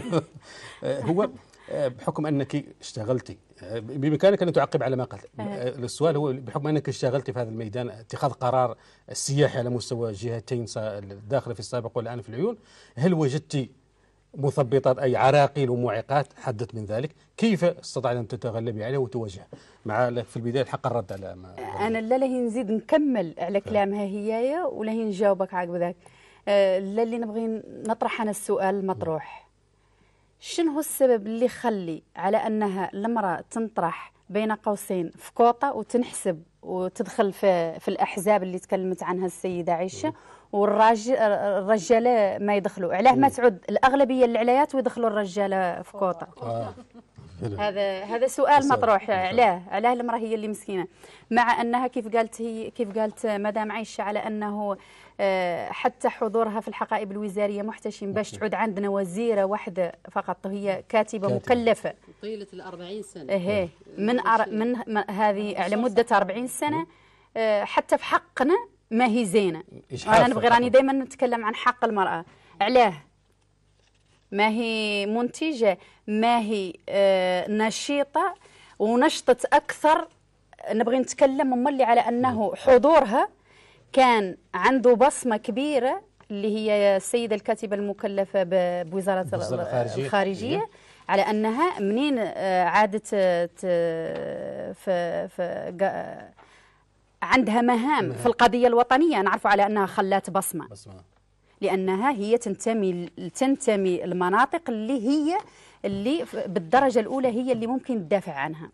Speaker 1: [LAUGHS] آه، هو آه، بحكم انك اشتغلتي آه، بامكانك ان تعقب على ما قلت آه. السؤال هو بحكم انك اشتغلتي في هذا الميدان اتخاذ قرار السياحي على مستوى جهتين الداخله في السابق والان في العيون هل وجدتي مثبطات اي عراقيل ومعيقات حدث من ذلك كيف استطعت ان تتغلبي عليه وتواجه مع في البدايه الحق الرد على ما
Speaker 2: انا لا له نزيد نكمل على كلامها هي ولا نجاوبك عقب ذاك لا اللي نبغي نطرح انا السؤال المطروح شنو هو السبب اللي خلي على انها المراه تنطرح بين قوسين في كوطه وتنحسب وتدخل في في الاحزاب اللي تكلمت عنها السيده عائشه والرجال ما يدخلوا علاه ما تعود الاغلبيه اللي ويدخلوا الرجاله في كوطه آه. هذا هذا سؤال مطروح علاه علاه المراه هي اللي مسكينه مع انها كيف قالت هي كيف قالت مدام عائشه على انه آه، حتى حضورها في الحقائب الوزاريه محتشم باش نعم. تعود عندنا وزيره واحده فقط وهي كاتبه مكلفه
Speaker 5: طيله ال 40 سنه ايه
Speaker 2: نعم. من أر... نعم. من هذه على مده 40 سنه آه، حتى في حقنا ما هي زينه انا نبغي راني دائما نتكلم عن حق المراه علاه ما هي منتجه ما هي آه، نشيطه ونشطت اكثر نبغي نتكلم ملي على انه حضورها كان عنده بصمة كبيرة اللي هي السيدة الكاتبة المكلفة بوزارة الخارجية, الخارجية على أنها منين آه، عادت في آه، في عندها مهام في القضية الوطنية نعرف على أنها خلات بصمة, بصمة. لأنها هي تنتمي تنتمي المناطق اللي هي اللي بالدرجة الأولى هي اللي ممكن تدافع عنها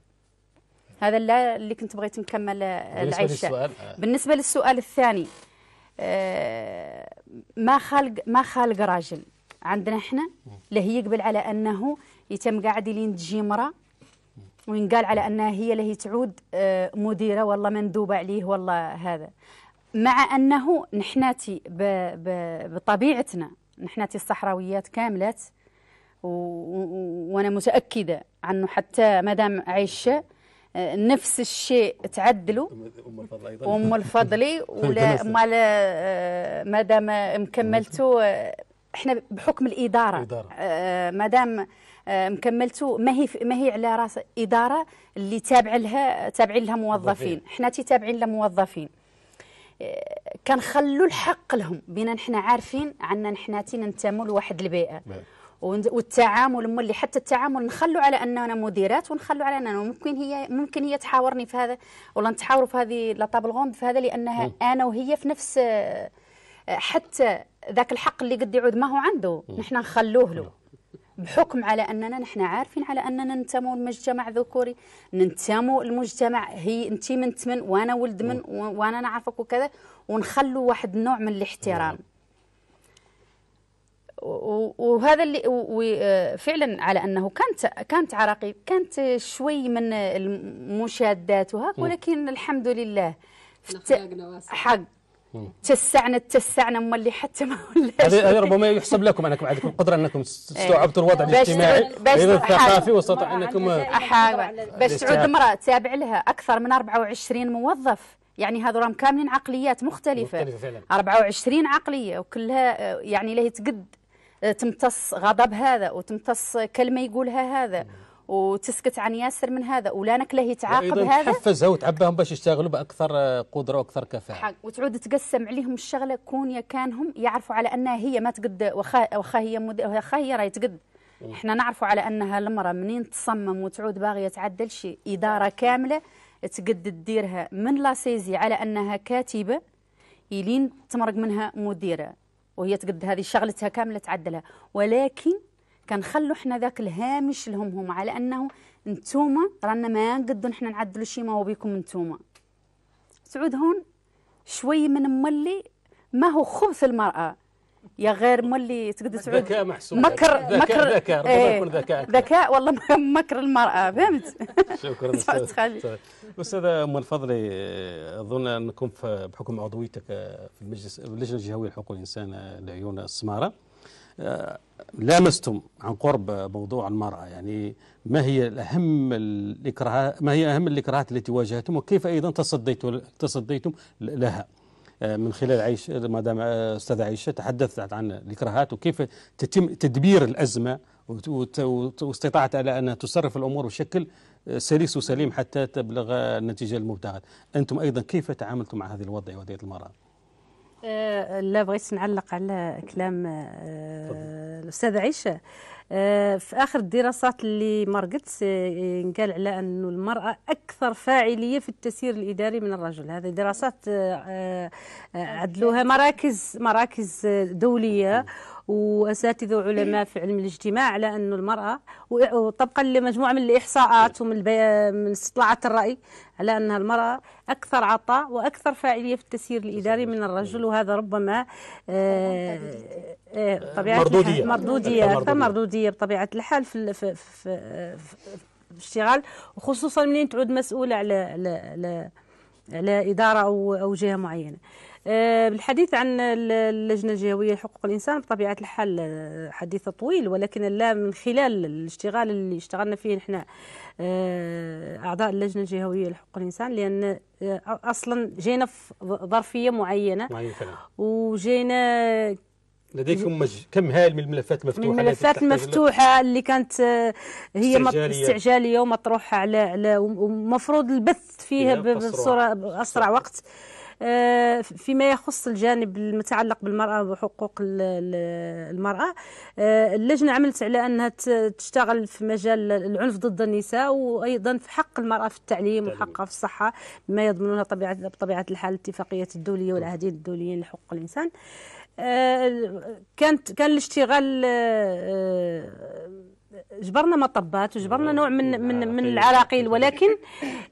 Speaker 2: هذا لا اللي كنت بغيت نكمل العيشه بالنسبة, آه. بالنسبه للسؤال الثاني آه، ما خالق ما خالق راجل عندنا احنا لا هي قبل على انه يتم قاعد لين تجي امراه وينقال على انها هي اللي هي تعود آه، مديره والله مندوبه عليه والله هذا مع انه نحناتي بطبيعتنا نحناتي الصحراويات كاملات وانا متاكده عنه حتى مدام عائشه نفس الشيء تعدلوا ام الفضل الفضلي [LAUGHS] ولا مال آه، مادام مكملتوا آه، احنا بحكم الاداره آه، مادام مكملتوا ما هي ما هي على راس اداره اللي تابع لها تابعين لها موظفين احنا تابعين لها موظفين كنخلوا الحق لهم بينا نحن عارفين عندنا نحن ننتموا لواحد البيئه نعم. والتعامل ملي حتى التعامل نخلو على اننا مديرات ونخلو على اننا ممكن هي ممكن هي تحاورني في هذا ولا نتحاوروا في هذه لا طابل غوند في هذا لانها م. انا وهي في نفس آه، حتى ذاك الحق اللي قد يعود ما هو عنده نحن نخلوه له بحكم على اننا نحن عارفين على اننا ننتموا لمجتمع ذكوري ننتموا المجتمع هي انت من من وانا ولد من وانا نعرفك وكذا ونخلوا واحد النوع من الاحترام م. وهذا اللي فعلا على انه كانت كانت عراقيب كانت شوي من المشادات وهاك ولكن الحمد لله حق تسعنا تسعنا مولي اللي حتى ما
Speaker 1: ولاش هذا ربما يحسب لكم انكم عندكم القدره انكم استوعبتوا إيه. الوضع الاجتماعي الثقافي واستطاع انكم
Speaker 2: باش تعود المراه تابع لها اكثر من 24 موظف يعني هذو راهم كاملين عقليات مختلفة, مختلفة فعلا. 24 عقلية وكلها يعني لهي تقد تمتص غضب هذا وتمتص كلمه يقولها هذا وتسكت عن ياسر من هذا ولانك له يتعاقب هذا
Speaker 1: تحفزها وتعباهم باش يشتغلوا باكثر آه، قدره واكثر كفاءه حق
Speaker 2: وتعود تقسم عليهم الشغله كون يا كانهم يعرفوا على انها هي ما تقد واخا واخا هي واخا هي راهي تقد احنا نعرفوا على انها المراه منين تصمم وتعود باغيه تعدل شيء اداره كامله تقد تديرها من لاسيزي على انها كاتبه يلين تمرق منها مديره وهي تقد هذه شغلتها كامله تعدلها ولكن كنخلو حنا ذاك الهامش لهم هم على انه نتوما رانا ما نقدو حنا نعدلو شي ما هو بكم نتوما سعود هون شوي من ملي ما هو خبث المرأة يا غير ملي تقدر تعود ذكاء محسوب مكر مكر ذكاء ايه يكون ذكاء ذكاء والله مكر المرأة فهمت
Speaker 1: [LAUGHS] شكرا [LAUGHS] استاذ طيب. استاذة ام الفضلي اظن انكم بحكم عضويتك في المجلس اللجنة الجهوية لحقوق الانسان لعيون السمارة آه، لامستم عن قرب موضوع المرأة يعني ما هي الأهم الإكراه ما هي أهم الإكراهات التي واجهتم وكيف أيضا تصديتم تصديتم لها من خلال عيش دام آه، استاذ عائشه تحدثت عن الاكراهات وكيف تتم تدبير الازمه واستطاعت على ان تصرف الامور بشكل آه، سلس وسليم حتى تبلغ النتيجه المبتغاه. انتم ايضا كيف تعاملتم مع هذه الوضع وضعيه المراه؟
Speaker 4: آه لا بغيت نعلق على كلام آه الاستاذه عيشه آه في اخر الدراسات اللي مرقت آه، قال على انه المراه اكثر فاعليه في التسيير الاداري من الرجل هذه دراسات آه، آه، عدلوها مراكز مراكز دوليه واساتذه وعلماء إيه. في علم الاجتماع على انه المراه وطبقا لمجموعه من الاحصاءات ومن من استطلاعات الراي على انها المراه اكثر عطاء واكثر فاعليه في التسيير الاداري من الرجل وهذا ربما آه، آه، طبيعه مردوديه مردوديه اكثر مردوديه بطبيعه الحال في, في, في, الاشتغال وخصوصا منين تعود مسؤوله على على على, على اداره او او جهه معينه. آه، بالحديث عن اللجنة الجهوية لحقوق الإنسان بطبيعة الحال آه، حديث طويل ولكن لا من خلال الاشتغال اللي اشتغلنا فيه نحن آه، أعضاء اللجنة الجهوية لحقوق الإنسان لأن أصلا جينا في ظرفية معينة معينة وجينا
Speaker 1: لديكم كم هائل من الملفات المفتوحه من الملفات المفتوحه
Speaker 4: اللي كانت هي استعجاليه, استعجالية ومطروحه على على ومفروض البث فيها بصوره اسرع وقت آه، فيما يخص الجانب المتعلق بالمرأة وحقوق المرأة آه، اللجنة عملت على أنها تشتغل في مجال العنف ضد النساء وأيضا في حق المرأة في التعليم وحقها في الصحة بما يضمنونها طبيعة بطبيعة الحال الاتفاقية الدولية نعم. والعهدين الدوليين لحقوق الإنسان آه، كانت كان الاشتغال جبرنا مطبات وجبرنا آه، نوع من إيه، من من العراقيل ولكن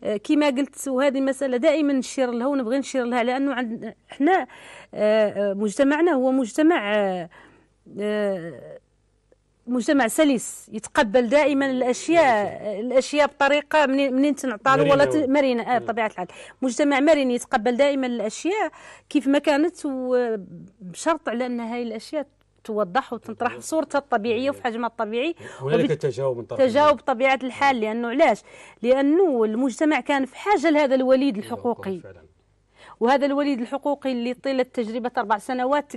Speaker 4: آه، كما قلت وهذه المساله دائما نشير لها ونبغي نشير لها لانه عندنا احنا آه، مجتمعنا هو مجتمع مجتمع سلس يتقبل دائما الاشياء الاشياء بطريقه منين تنعطى ولا مرنه اه بطبيعه الحال مجتمع مرن يتقبل دائما الاشياء كيف ما كانت وبشرط على ان هاي الاشياء توضح وتنطرح في أيوه. صورتها الطبيعيه وفي أيوه. حجمها الطبيعي هنالك
Speaker 1: تجاوب من تجاوب
Speaker 4: بطبيعه الحال لانه علاش؟ لانه المجتمع كان في حاجه لهذا الوليد أيوه، الحقوقي فعلا. وهذا الوليد الحقوقي اللي طيله تجربه اربع سنوات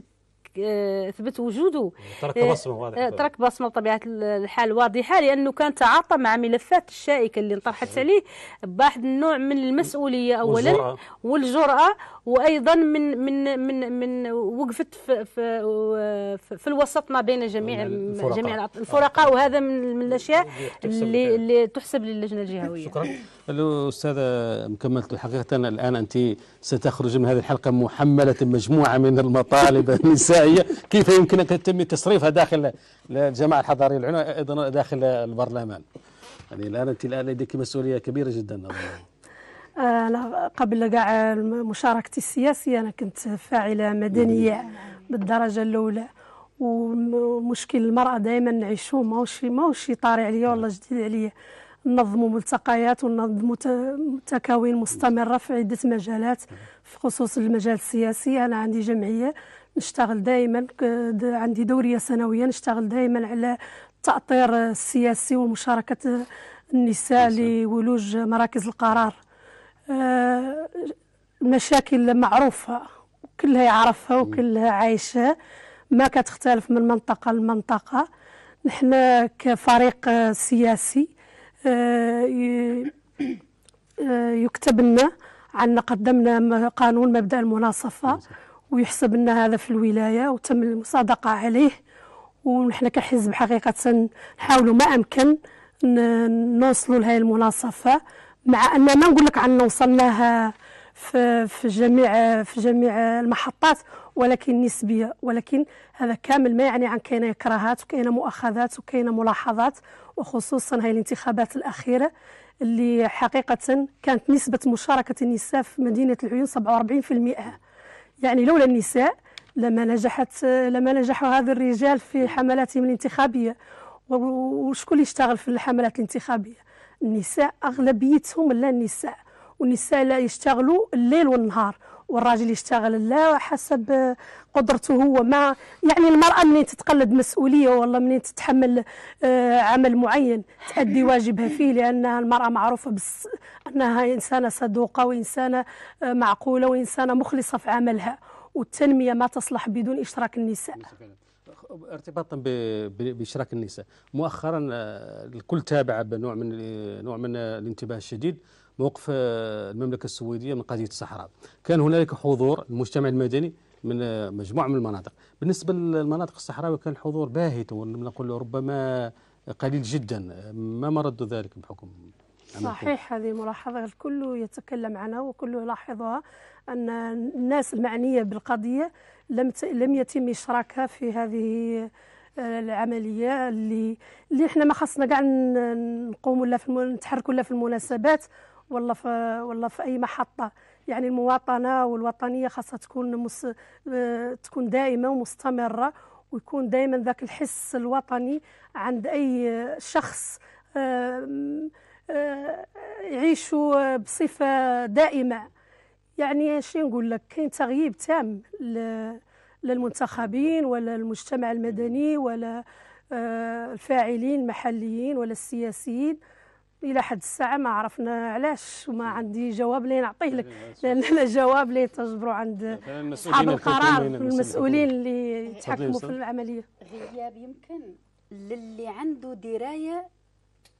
Speaker 4: آه، ثبت وجوده ترك بصمه واضحه آه، ترك بصمه بطبيعه الحال واضحه لانه كان تعاطى مع ملفات الشائكه اللي انطرحت عليه بواحد النوع من المسؤوليه اولا والجراه وايضا من من من من وقفت في في, في الوسط ما بين جميع الفرقاء. جميع الفرقاء آه. وهذا من, من الاشياء اللي, اللي تحسب للجنه الجهويه شكرا
Speaker 1: الاستاذه مكملت حقيقه الان انت ستخرج من هذه الحلقه محمله مجموعه من المطالب [LAUGHS] النسائيه كيف يمكن ان تتم تصريفها داخل الجماعه الحضاريه العليا ايضا داخل البرلمان يعني الان انت الان لديك مسؤوليه كبيره جدا أظن
Speaker 3: أنا قبل كاع مشاركتي السياسية أنا كنت فاعلة مدنية بالدرجة الأولى ومشكل المرأة دائما نعيشوه ماهوش ماهوش طاري عليا والله جديد عليا نظموا ملتقيات ونظموا تكاوين مستمرة في عدة مجالات في خصوص المجال السياسي أنا عندي جمعية نشتغل دائما عندي دورية سنوية نشتغل دائما على التأطير السياسي ومشاركة النساء لولوج مراكز القرار المشاكل آه، معروفة كلها يعرفها وكلها عايشة ما كتختلف من منطقة لمنطقة نحن كفريق سياسي آه، آه، يكتب لنا عندنا قدمنا قانون مبدأ المناصفة نعم، ويحسب لنا هذا في الولاية وتم المصادقة عليه ونحن كحزب حقيقة نحاولوا ما أمكن نوصلوا لهذه المناصفة مع أن ما نقول لك عنا وصلناها في في جميع في جميع المحطات ولكن نسبيه ولكن هذا كامل ما يعني عن كاينه اكراهات وكاينه مؤاخذات وكاينه ملاحظات وخصوصا هاي الانتخابات الاخيره اللي حقيقه كانت نسبه مشاركه النساء في مدينه العيون 47% يعني لولا النساء لما نجحت لما نجحوا هذا الرجال في حملاتهم الانتخابيه وشكون اللي يشتغل في الحملات الانتخابيه النساء أغلبيتهم لا النساء والنساء لا يشتغلوا الليل والنهار والراجل يشتغل لا حسب قدرته هو ما يعني المرأة منين تتقلد مسؤولية ولا منين تتحمل آه، عمل معين تؤدي واجبها فيه لأن المرأة معروفة بس أنها إنسانة صدوقة وإنسانة معقولة وإنسانة مخلصة في عملها والتنمية ما تصلح بدون إشراك النساء
Speaker 1: ارتباطا باشراك النساء مؤخرا آه، الكل تابع بنوع من نوع من الانتباه الشديد موقف آه، المملكه السويديه من قضيه الصحراء كان هنالك حضور المجتمع المدني من آه، مجموعه من المناطق بالنسبه للمناطق الصحراويه كان الحضور باهت ونقول ربما قليل جدا ما مرد ذلك بحكم صحيح
Speaker 3: هذه ملاحظة الكل يتكلم عنها وكل يلاحظها أن الناس المعنية بالقضية لم لم يتم اشراكها في هذه آه، العمليه اللي اللي احنا ما خصنا كاع نقوموا لا في نتحركوا لا في المناسبات ولا في ولا في اي محطه يعني المواطنه والوطنيه خاصها تكون مس... آه، تكون دائمه ومستمره ويكون دائما ذاك الحس الوطني عند اي شخص آه، يعيشوا بصفه دائمه يعني شي نقول لك كاين تغييب تام للمنتخبين ولا المجتمع المدني ولا آه، الفاعلين المحليين ولا السياسيين الى حد الساعه ما عرفنا علاش وما عندي جواب اللي نعطيه لك لان لا جواب اللي تجبروا عند اصحاب القرار المسؤولين اللي يتحكموا
Speaker 2: في العمليه غياب يمكن للي عنده درايه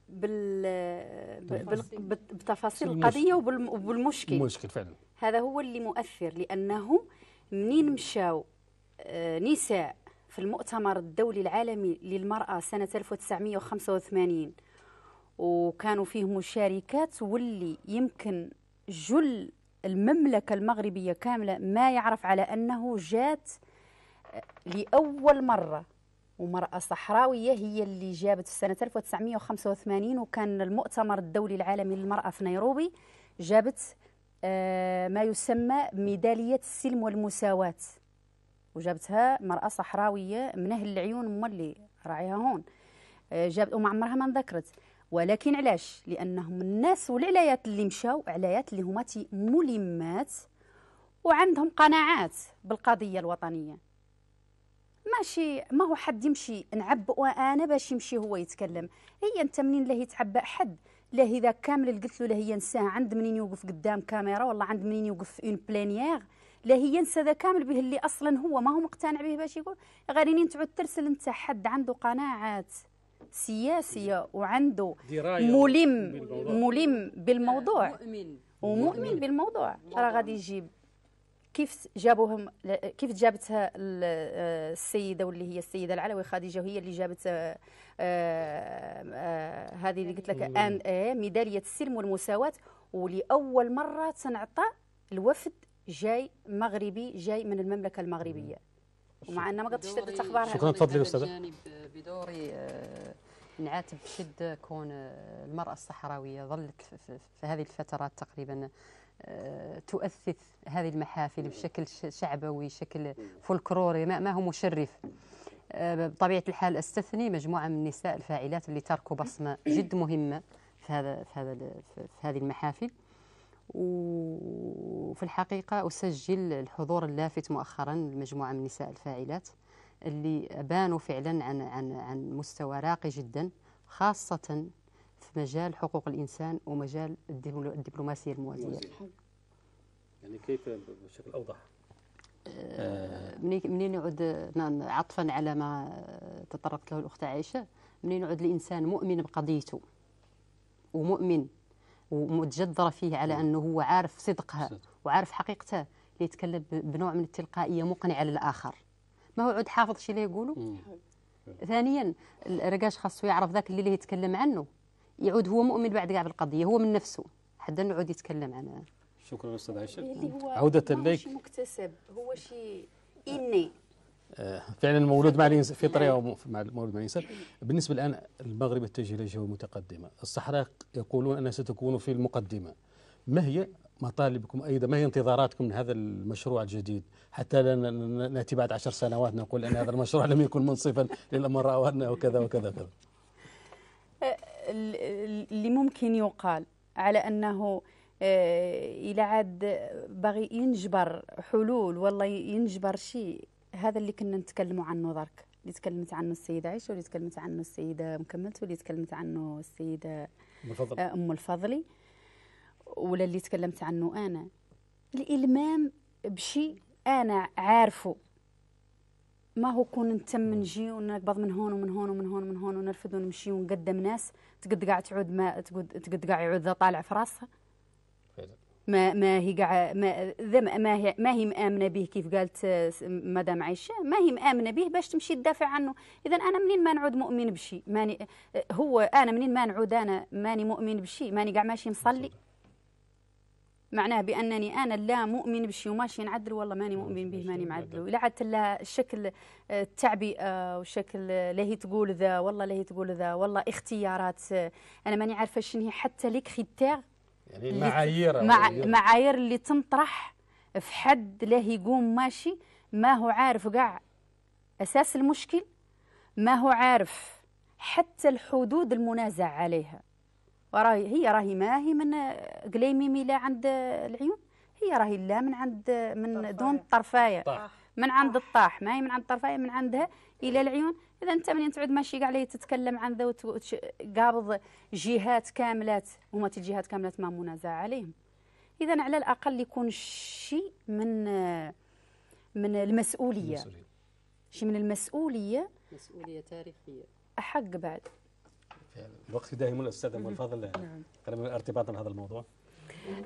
Speaker 2: بال بتفاصيل القضيه وبالمشكل المشكل فعلا هذا هو اللي مؤثر لانه منين مشاو آه، نساء في المؤتمر الدولي العالمي للمراه سنه 1985 وكانوا فيه مشاركات واللي يمكن جل المملكه المغربيه كامله ما يعرف على انه جات لاول مره ومرأة صحراوية هي اللي جابت في سنة 1985 وكان المؤتمر الدولي العالمي للمرأة في نيروبي جابت آه، ما يسمى ميدالية السلم والمساواة وجابتها مرأة صحراوية من أهل العيون مولي راعيها هون آه، جابت وما عمرها ما ذكرت ولكن علاش لانهم الناس والعلايات اللي مشاو علايات اللي هما ملمات وعندهم قناعات بالقضيه الوطنيه ماشي ما هو حد يمشي نعبئ انا باش يمشي هو يتكلم هي انت منين له يتعبأ حد لا هذا كامل اللي قلت له لا هي نساه عند منين يوقف قدام كاميرا والله عند منين يوقف في اون بلينيير لا هي نسى ذا كامل به اللي اصلا هو ما هو مقتنع به باش يقول غير اني تعود ترسل انت حد عنده قناعات سياسيه وعنده
Speaker 1: ملم
Speaker 2: ملم بالموضوع ومؤمن بالموضوع راه غادي يجيب كيف جابوهم كيف جابتها آه، السيده واللي هي السيده العلوي خديجه وهي اللي جابت آآ آه، آآ آه، هذه اللي قلت لك ان إيه، ميداليه السلم والمساواه ولاول مره تنعطى الوفد جاي مغربي جاي من المملكه المغربيه ومع ان ما قدرتش
Speaker 1: تاخذ اخبارها شكرا تفضلي استاذه
Speaker 5: بدوري نعاتب بشده كون المراه الصحراويه ظلت في هذه الفترات تقريبا تؤثث هذه المحافل بشكل شعبوي بشكل فولكروري ما هو مشرف آه، بطبيعة الحال أستثني مجموعة من النساء الفاعلات اللي تركوا بصمة جد مهمة في هذا في هذا في هذه المحافل وفي الحقيقة أسجل الحضور اللافت مؤخرا لمجموعة من النساء الفاعلات اللي بانوا فعلا عن عن عن مستوى راقي جدا خاصة في مجال حقوق الإنسان ومجال الدبلوماسية الموازية
Speaker 1: يعني كيف بشكل أوضح آه،
Speaker 5: منين يعود نعم، عطفا على ما تطرقت له الأخت عائشة منين يعود الإنسان مؤمن بقضيته ومؤمن ومتجذرة فيه على نعم. أنه هو عارف صدقها وعارف حقيقتها ليتكلم بنوع من التلقائية مقنعة للآخر ما هو عود حافظ شي اللي يقوله ثانيا الرقاش خاصو يعرف ذاك اللي, اللي يتكلم عنه يعود هو مؤمن بعد كاع بالقضيه هو من نفسه حتى نعود يتكلم عنها
Speaker 1: شكرا استاذ عائشه عوده لك شي
Speaker 2: مكتسب هو شي اني
Speaker 1: آه، فعلا المولود مع الانسان طريقه مع المولود مع الانسان بالنسبه الان المغرب يتجه الى جهه متقدمه الصحراء يقولون انها ستكون في المقدمه ما هي مطالبكم ايضا ما هي انتظاراتكم من هذا المشروع الجديد حتى لا ناتي بعد عشر سنوات نقول ان هذا المشروع [LAUGHS] لم يكن منصفا للامراء وانه كذا وكذا وكذا
Speaker 2: آه، اللي ممكن يقال على أنه آه، إلى عاد باغي ينجبر حلول والله ينجبر شيء هذا اللي كنا نتكلموا عنه درك اللي تكلمت عنه السيدة عائشة واللي تكلمت عنه السيدة مكملت واللي تكلمت عنه السيدة الفضل. آه، أم الفضلي ولا اللي تكلمت عنه أنا الإلمام بشيء أنا عارفه ما هو كون نتم نجي ونقبض من هون ومن هون ومن هون ومن هون ونرفد ونمشي ونقدم ناس تقد قاع تعود ما تقد قاع يعود ذا طالع في راسها ما ما هي قاع ما ذا ما هي ما هي مآمنه به كيف قالت مدام عائشه ما هي مآمنه به باش تمشي تدافع عنه اذا انا منين ما نعود مؤمن بشي ماني هو انا منين ما نعود انا ماني مؤمن بشي ماني قاع ماشي مصلي معناه بانني انا لا مؤمن بشي وماشي نعدل والله ماني مؤمن به ماني معدل ولا عدت الشكل آه، التعبئه آه، وشكل آه، لا تقول ذا والله لا تقول ذا والله اختيارات انا ماني عارفه شنو هي حتى لي كريتير
Speaker 1: يعني المعايير مع معايير
Speaker 2: اللي تنطرح في حد لا يقوم ماشي ما هو عارف قاع اساس المشكل ما هو عارف حتى الحدود المنازع عليها وراهي هي راهي ماهي من قليمي ميلا عند العيون هي راهي لا من عند من طرفايا. دون الطرفايه من عند الطاح ماهي من عند الطرفايه من عندها الى العيون اذا انت منين تعود ماشي كاع عليه تتكلم عن ذا وتقابض جهات كاملات هما الجهات كاملات ما منازع عليهم اذا على الاقل يكون شيء من من المسؤوليه شيء من
Speaker 4: المسؤوليه
Speaker 5: مسؤوليه تاريخيه
Speaker 4: حق بعد
Speaker 1: الوقت دائم الاستاذ ابو الفضل يعني نعم. ارتباطا بهذا الموضوع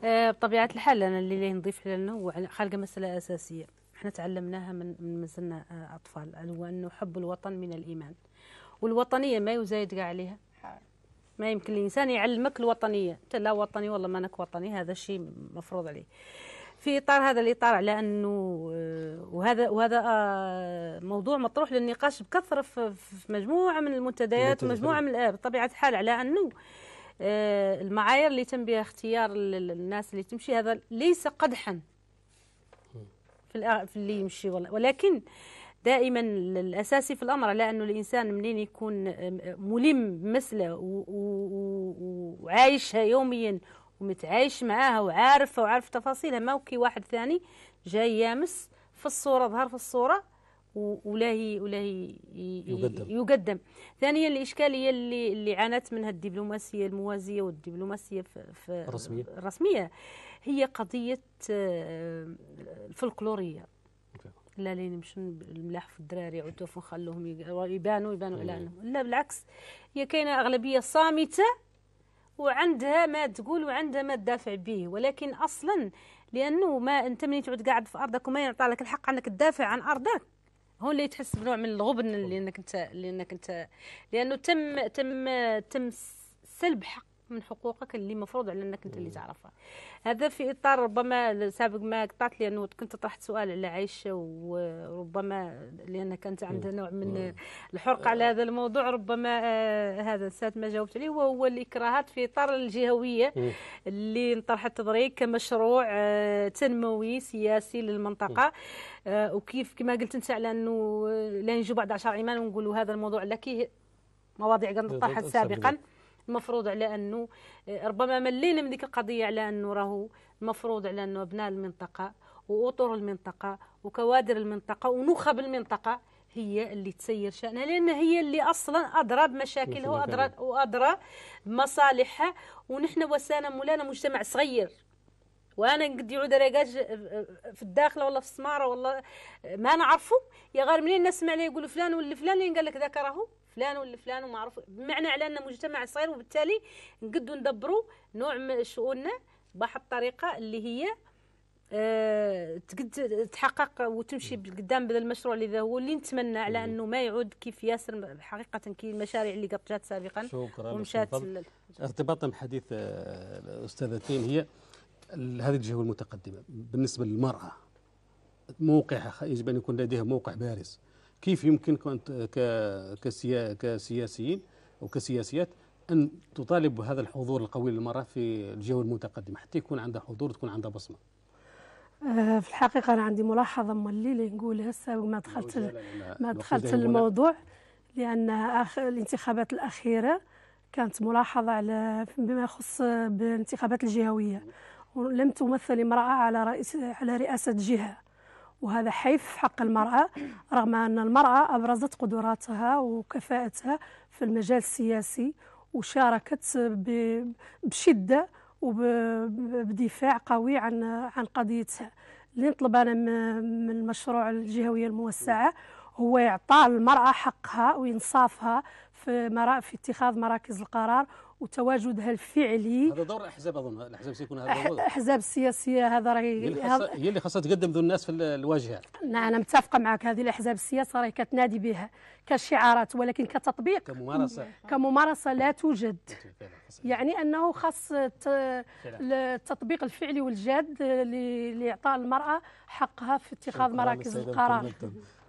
Speaker 4: آه، بطبيعه الحال انا اللي نضيف لانه هو خارجه مساله اساسيه احنا تعلمناها من من مازلنا آه، اطفال هو انه حب الوطن من الايمان والوطنيه ما يزايد كاع عليها ما يمكن الانسان يعلمك الوطنيه انت لا وطني والله ما انك وطني هذا الشيء مفروض عليه في اطار هذا الاطار على انه آه، وهذا وهذا آه، موضوع مطروح للنقاش بكثره في مجموعه من المنتديات ومجموعه من بطبيعه الحال على انه آه، المعايير اللي تم بها اختيار الناس اللي تمشي هذا ليس قدحا في في اللي يمشي ولكن دائما الاساسي في الامر على انه الانسان منين يكون ملم بمساله وعايشها يوميا ومتعايش معاها وعارفها وعارف تفاصيلها ما وكي واحد ثاني جاي يامس في الصوره ظهر في الصوره ولا هي ولا هي يقدم يقدم ثانيا الاشكاليه اللي اللي عانت منها الدبلوماسيه الموازيه والدبلوماسيه في, في الرسميه الرسميه هي قضيه آه، الفلكلوريه لا لين نمشوا الملاح في الدراري عدوا فنخلوهم يبانوا يبانوا إيه. لا بالعكس هي كاينه اغلبيه صامته وعندها ما تقول وعندها ما تدافع به ولكن اصلا لانه ما انت ملي تعود قاعد في ارضك وما يعطى لك الحق انك تدافع عن ارضك هون اللي تحس بنوع من الغبن لانك انت لانك انت لانه تم تم تم سلب حق من حقوقك اللي مفروض على انك انت اللي تعرفها هذا في اطار ربما سابق ما قطعت لانه كنت طرحت سؤال على عائشه وربما لان كانت عندها نوع من الحرق على آه. هذا الموضوع ربما آه، هذا السات ما جاوبت عليه وهو الاكراهات في اطار الجهويه اللي انطرحت تضريك كمشروع آه، تنموي سياسي للمنطقه وكيف كما قلت انت على انه لا نجيو بعد 10 عمان ونقولوا هذا الموضوع لك مواضيع قد طرحت سابقا المفروض على انه آه، ربما ملينا من ديك القضيه على انه راهو المفروض على انه ابناء المنطقه واطر المنطقه وكوادر المنطقه ونخب المنطقه هي اللي تسير شأنها لأن هي اللي أصلا أدرى بمشاكلها وأدرى, وأدرى بمصالحها ونحن وسانا مولانا مجتمع صغير وانا قد يعود راجاج آه، آه، في الداخله ولا في السماره ولا ما نعرفه يا غير منين نسمع عليه يقولوا فلان ولا فلان قال لك ذاك راهو فلان ولا فلان ومعروف بمعنى على ان مجتمع صغير وبالتالي نقدو ندبروا نوع من شؤوننا بواحد الطريقه اللي هي أه تقد تحقق وتمشي قدام بهذا المشروع اللي هو اللي نتمنى على انه ما يعود كيف ياسر حقيقه كي المشاريع اللي قد جات سابقا شكرا ومشات
Speaker 1: ارتباطا بحديث آه، الاستاذتين هي هذه الجهه المتقدمه بالنسبه للمراه موقعها يجب ان يكون لديها موقع بارز كيف يمكنكم كسياسيين وكسياسيات ان تطالب بهذا الحضور القوي للمراه في الجو المتقدم حتى يكون عندها حضور تكون عندها بصمه
Speaker 3: آه، في الحقيقه انا عندي ملاحظه موليله نقولها هسه ما دخلت ما دخلت الموضوع لان الانتخابات الاخيره كانت ملاحظه على بما يخص بالانتخابات الجهويه ولم تمثل امراه على رئيس على رئاسه جهه وهذا حيف حق المرأة رغم أن المرأة أبرزت قدراتها وكفاءتها في المجال السياسي وشاركت بشدة وبدفاع قوي عن عن قضيتها اللي نطلب أنا من المشروع الجهوية الموسعة هو إعطاء المرأة حقها وإنصافها في, في اتخاذ مراكز القرار وتواجدها
Speaker 1: الفعلي هذا دور الاحزاب اظن الاحزاب سيكون هذا دور الاحزاب
Speaker 3: السياسيه هذا راهي
Speaker 1: هي اللي خاصها تقدم ذو الناس في الواجهه
Speaker 3: نعم، انا متفقه معك هذه الاحزاب السياسيه راهي كتنادي بها كشعارات ولكن كتطبيق كممارسه كممارسه لا توجد يعني انه خاص التطبيق الفعلي والجاد لاعطاء المراه حقها في اتخاذ مراكز القرار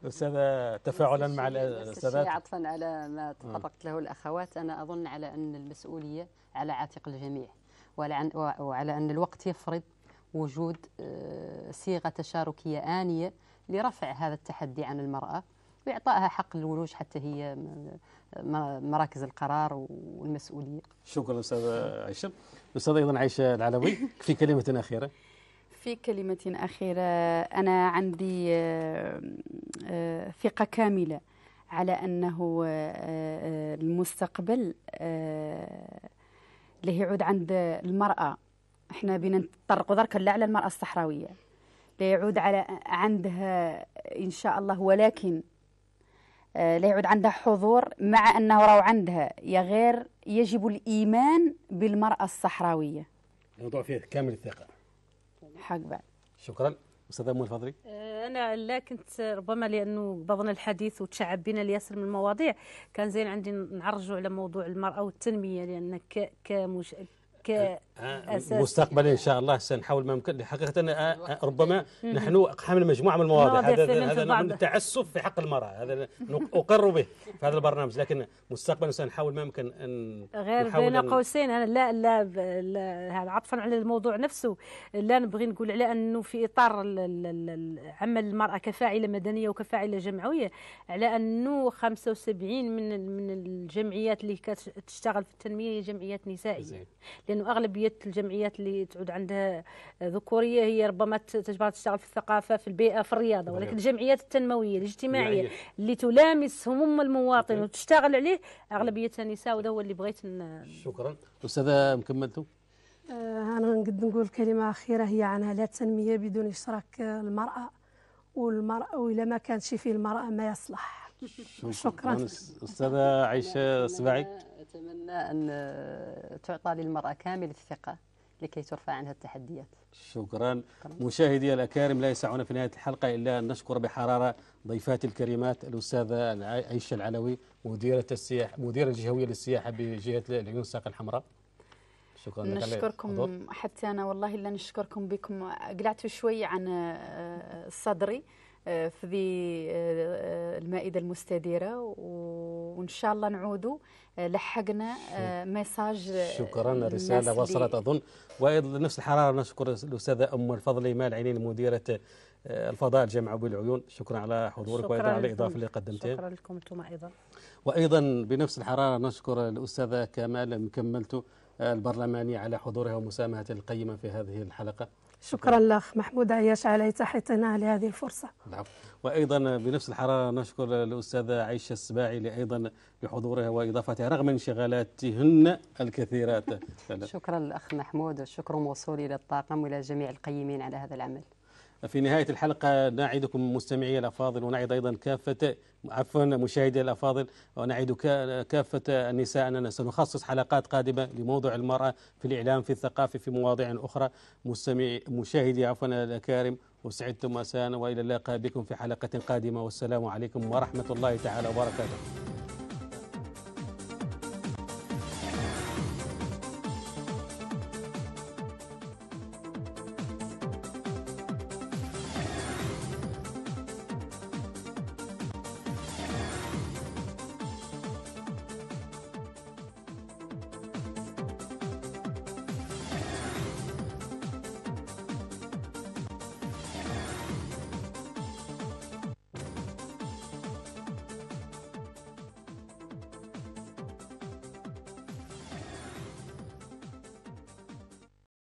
Speaker 1: أستاذة تفاعلا مع الأستاذات
Speaker 5: عطفا على ما تطرقت له الأخوات أنا أظن على أن المسؤولية على عاتق الجميع وعلى أن الوقت يفرض وجود آه، صيغة تشاركية آنية لرفع هذا التحدي عن المرأة وإعطائها حق الولوج حتى هي مراكز القرار والمسؤولية
Speaker 1: شكرا أستاذة عيشة أستاذة أيضا عيشة العلوي في كلمة أخيرة
Speaker 5: في كلمة
Speaker 2: أخيرة أنا عندي آه، آه، ثقة كاملة على أنه آه، المستقبل اللي يعود عند المرأة احنا بنا نطرقوا درك لا على المرأة الصحراوية لا يعود على عندها إن شاء الله ولكن لا يعود عندها حضور مع أنه راو عندها يا غير يجب الإيمان بالمرأة الصحراوية
Speaker 1: الموضوع فيه كامل الثقة حق بعد شكرا استاذ امول الفضلي
Speaker 4: أه، انا لا كنت ربما لانه قبضنا الحديث وتشعب بنا الياسر من المواضيع كان زين عندي نعرجوا على موضوع المراه والتنميه لان كمش... ك
Speaker 1: مستقبلا ان شاء الله سنحاول ما يمكن حقيقه آه، آه، ربما نحن حمل مجموعه من المواضيع هذا هذا نوع من التعسف في حق المراه هذا اقر به في هذا البرنامج لكن مستقبلا سنحاول ما يمكن ان غير بين قوسين
Speaker 4: انا لا لا, لا عطفا على الموضوع نفسه لا نبغي نقول على انه في اطار عمل المراه كفاعله مدنيه وكفاعله جمعويه على انه 75 من من الجمعيات اللي تشتغل في التنميه هي جمعيات نسائيه لان لانه اغلبيه الجمعيات اللي تعود عندها ذكوريه هي ربما تجبرها تشتغل في الثقافه في البيئه في الرياضه ولكن الجمعيات التنمويه الاجتماعيه اللي تلامس هموم المواطن وتشتغل عليه اغلبيه النساء وهذا هو اللي بغيت
Speaker 1: شكرا استاذه مكملتو
Speaker 3: آه، أنا نقد نقول كلمة أخيرة هي عنها لا تنمية بدون إشراك المرأة والمرأة وإلا ما كانش فيه المرأة ما يصلح
Speaker 1: شكرا أستاذة عائشة سبعي
Speaker 5: أتمنى أن تعطى للمرأة كامل الثقة لكي ترفع عنها التحديات
Speaker 1: شكرا, مشاهدينا مشاهدي الأكارم لا يسعنا في نهاية الحلقة إلا أن نشكر بحرارة ضيفات الكريمات الأستاذة عائشة العلوي مديرة السياح مديرة الجهوية للسياحة بجهة العيون الساق الحمراء شكرا لك نشكركم
Speaker 2: حتى أنا والله إلا نشكركم بكم قلعتوا شوي عن آه، صدري آه، في ذي آه، المائدة المستديرة وإن شاء الله نعودوا آه، لحقنا ميساج آه، شكرا آه، الرسالة وصلت
Speaker 1: أظن وأيضا نفس الحرارة نشكر الأستاذة أم الفضل إيمان عينين مديرة الفضاء الجامعة أبو العيون شكرا على حضورك وأيضا على الإضافة اللي قدمتها شكرا
Speaker 3: لكم أنتم أيضا
Speaker 1: وأيضا بنفس الحرارة نشكر الأستاذة كمال مكملتو البرلماني على حضورها ومساهمتها القيمة في هذه الحلقة
Speaker 3: شكرا لأخ محمود عياش على إتاحتنا لهذه الفرصة نعم
Speaker 1: وأيضا بنفس الحرارة نشكر الأستاذة عائشة السباعي لأيضا لحضورها وإضافتها رغم انشغالاتهن الكثيرات [LAUGHS] شكرا
Speaker 5: لأخ محمود والشكر موصول إلى الطاقم وإلى جميع القيمين على هذا العمل
Speaker 1: في نهاية الحلقة نعدكم مستمعي الأفاضل ونعد أيضا كافة عفوا مشاهدي الأفاضل ونعد كافة النساء أننا سنخصص حلقات قادمة لموضوع المرأة في الإعلام في الثقافة في مواضيع أخرى مستمعي مشاهدي عفوا الأكارم وسعدتم مساء وإلى اللقاء بكم في حلقة قادمة والسلام عليكم ورحمة الله تعالى وبركاته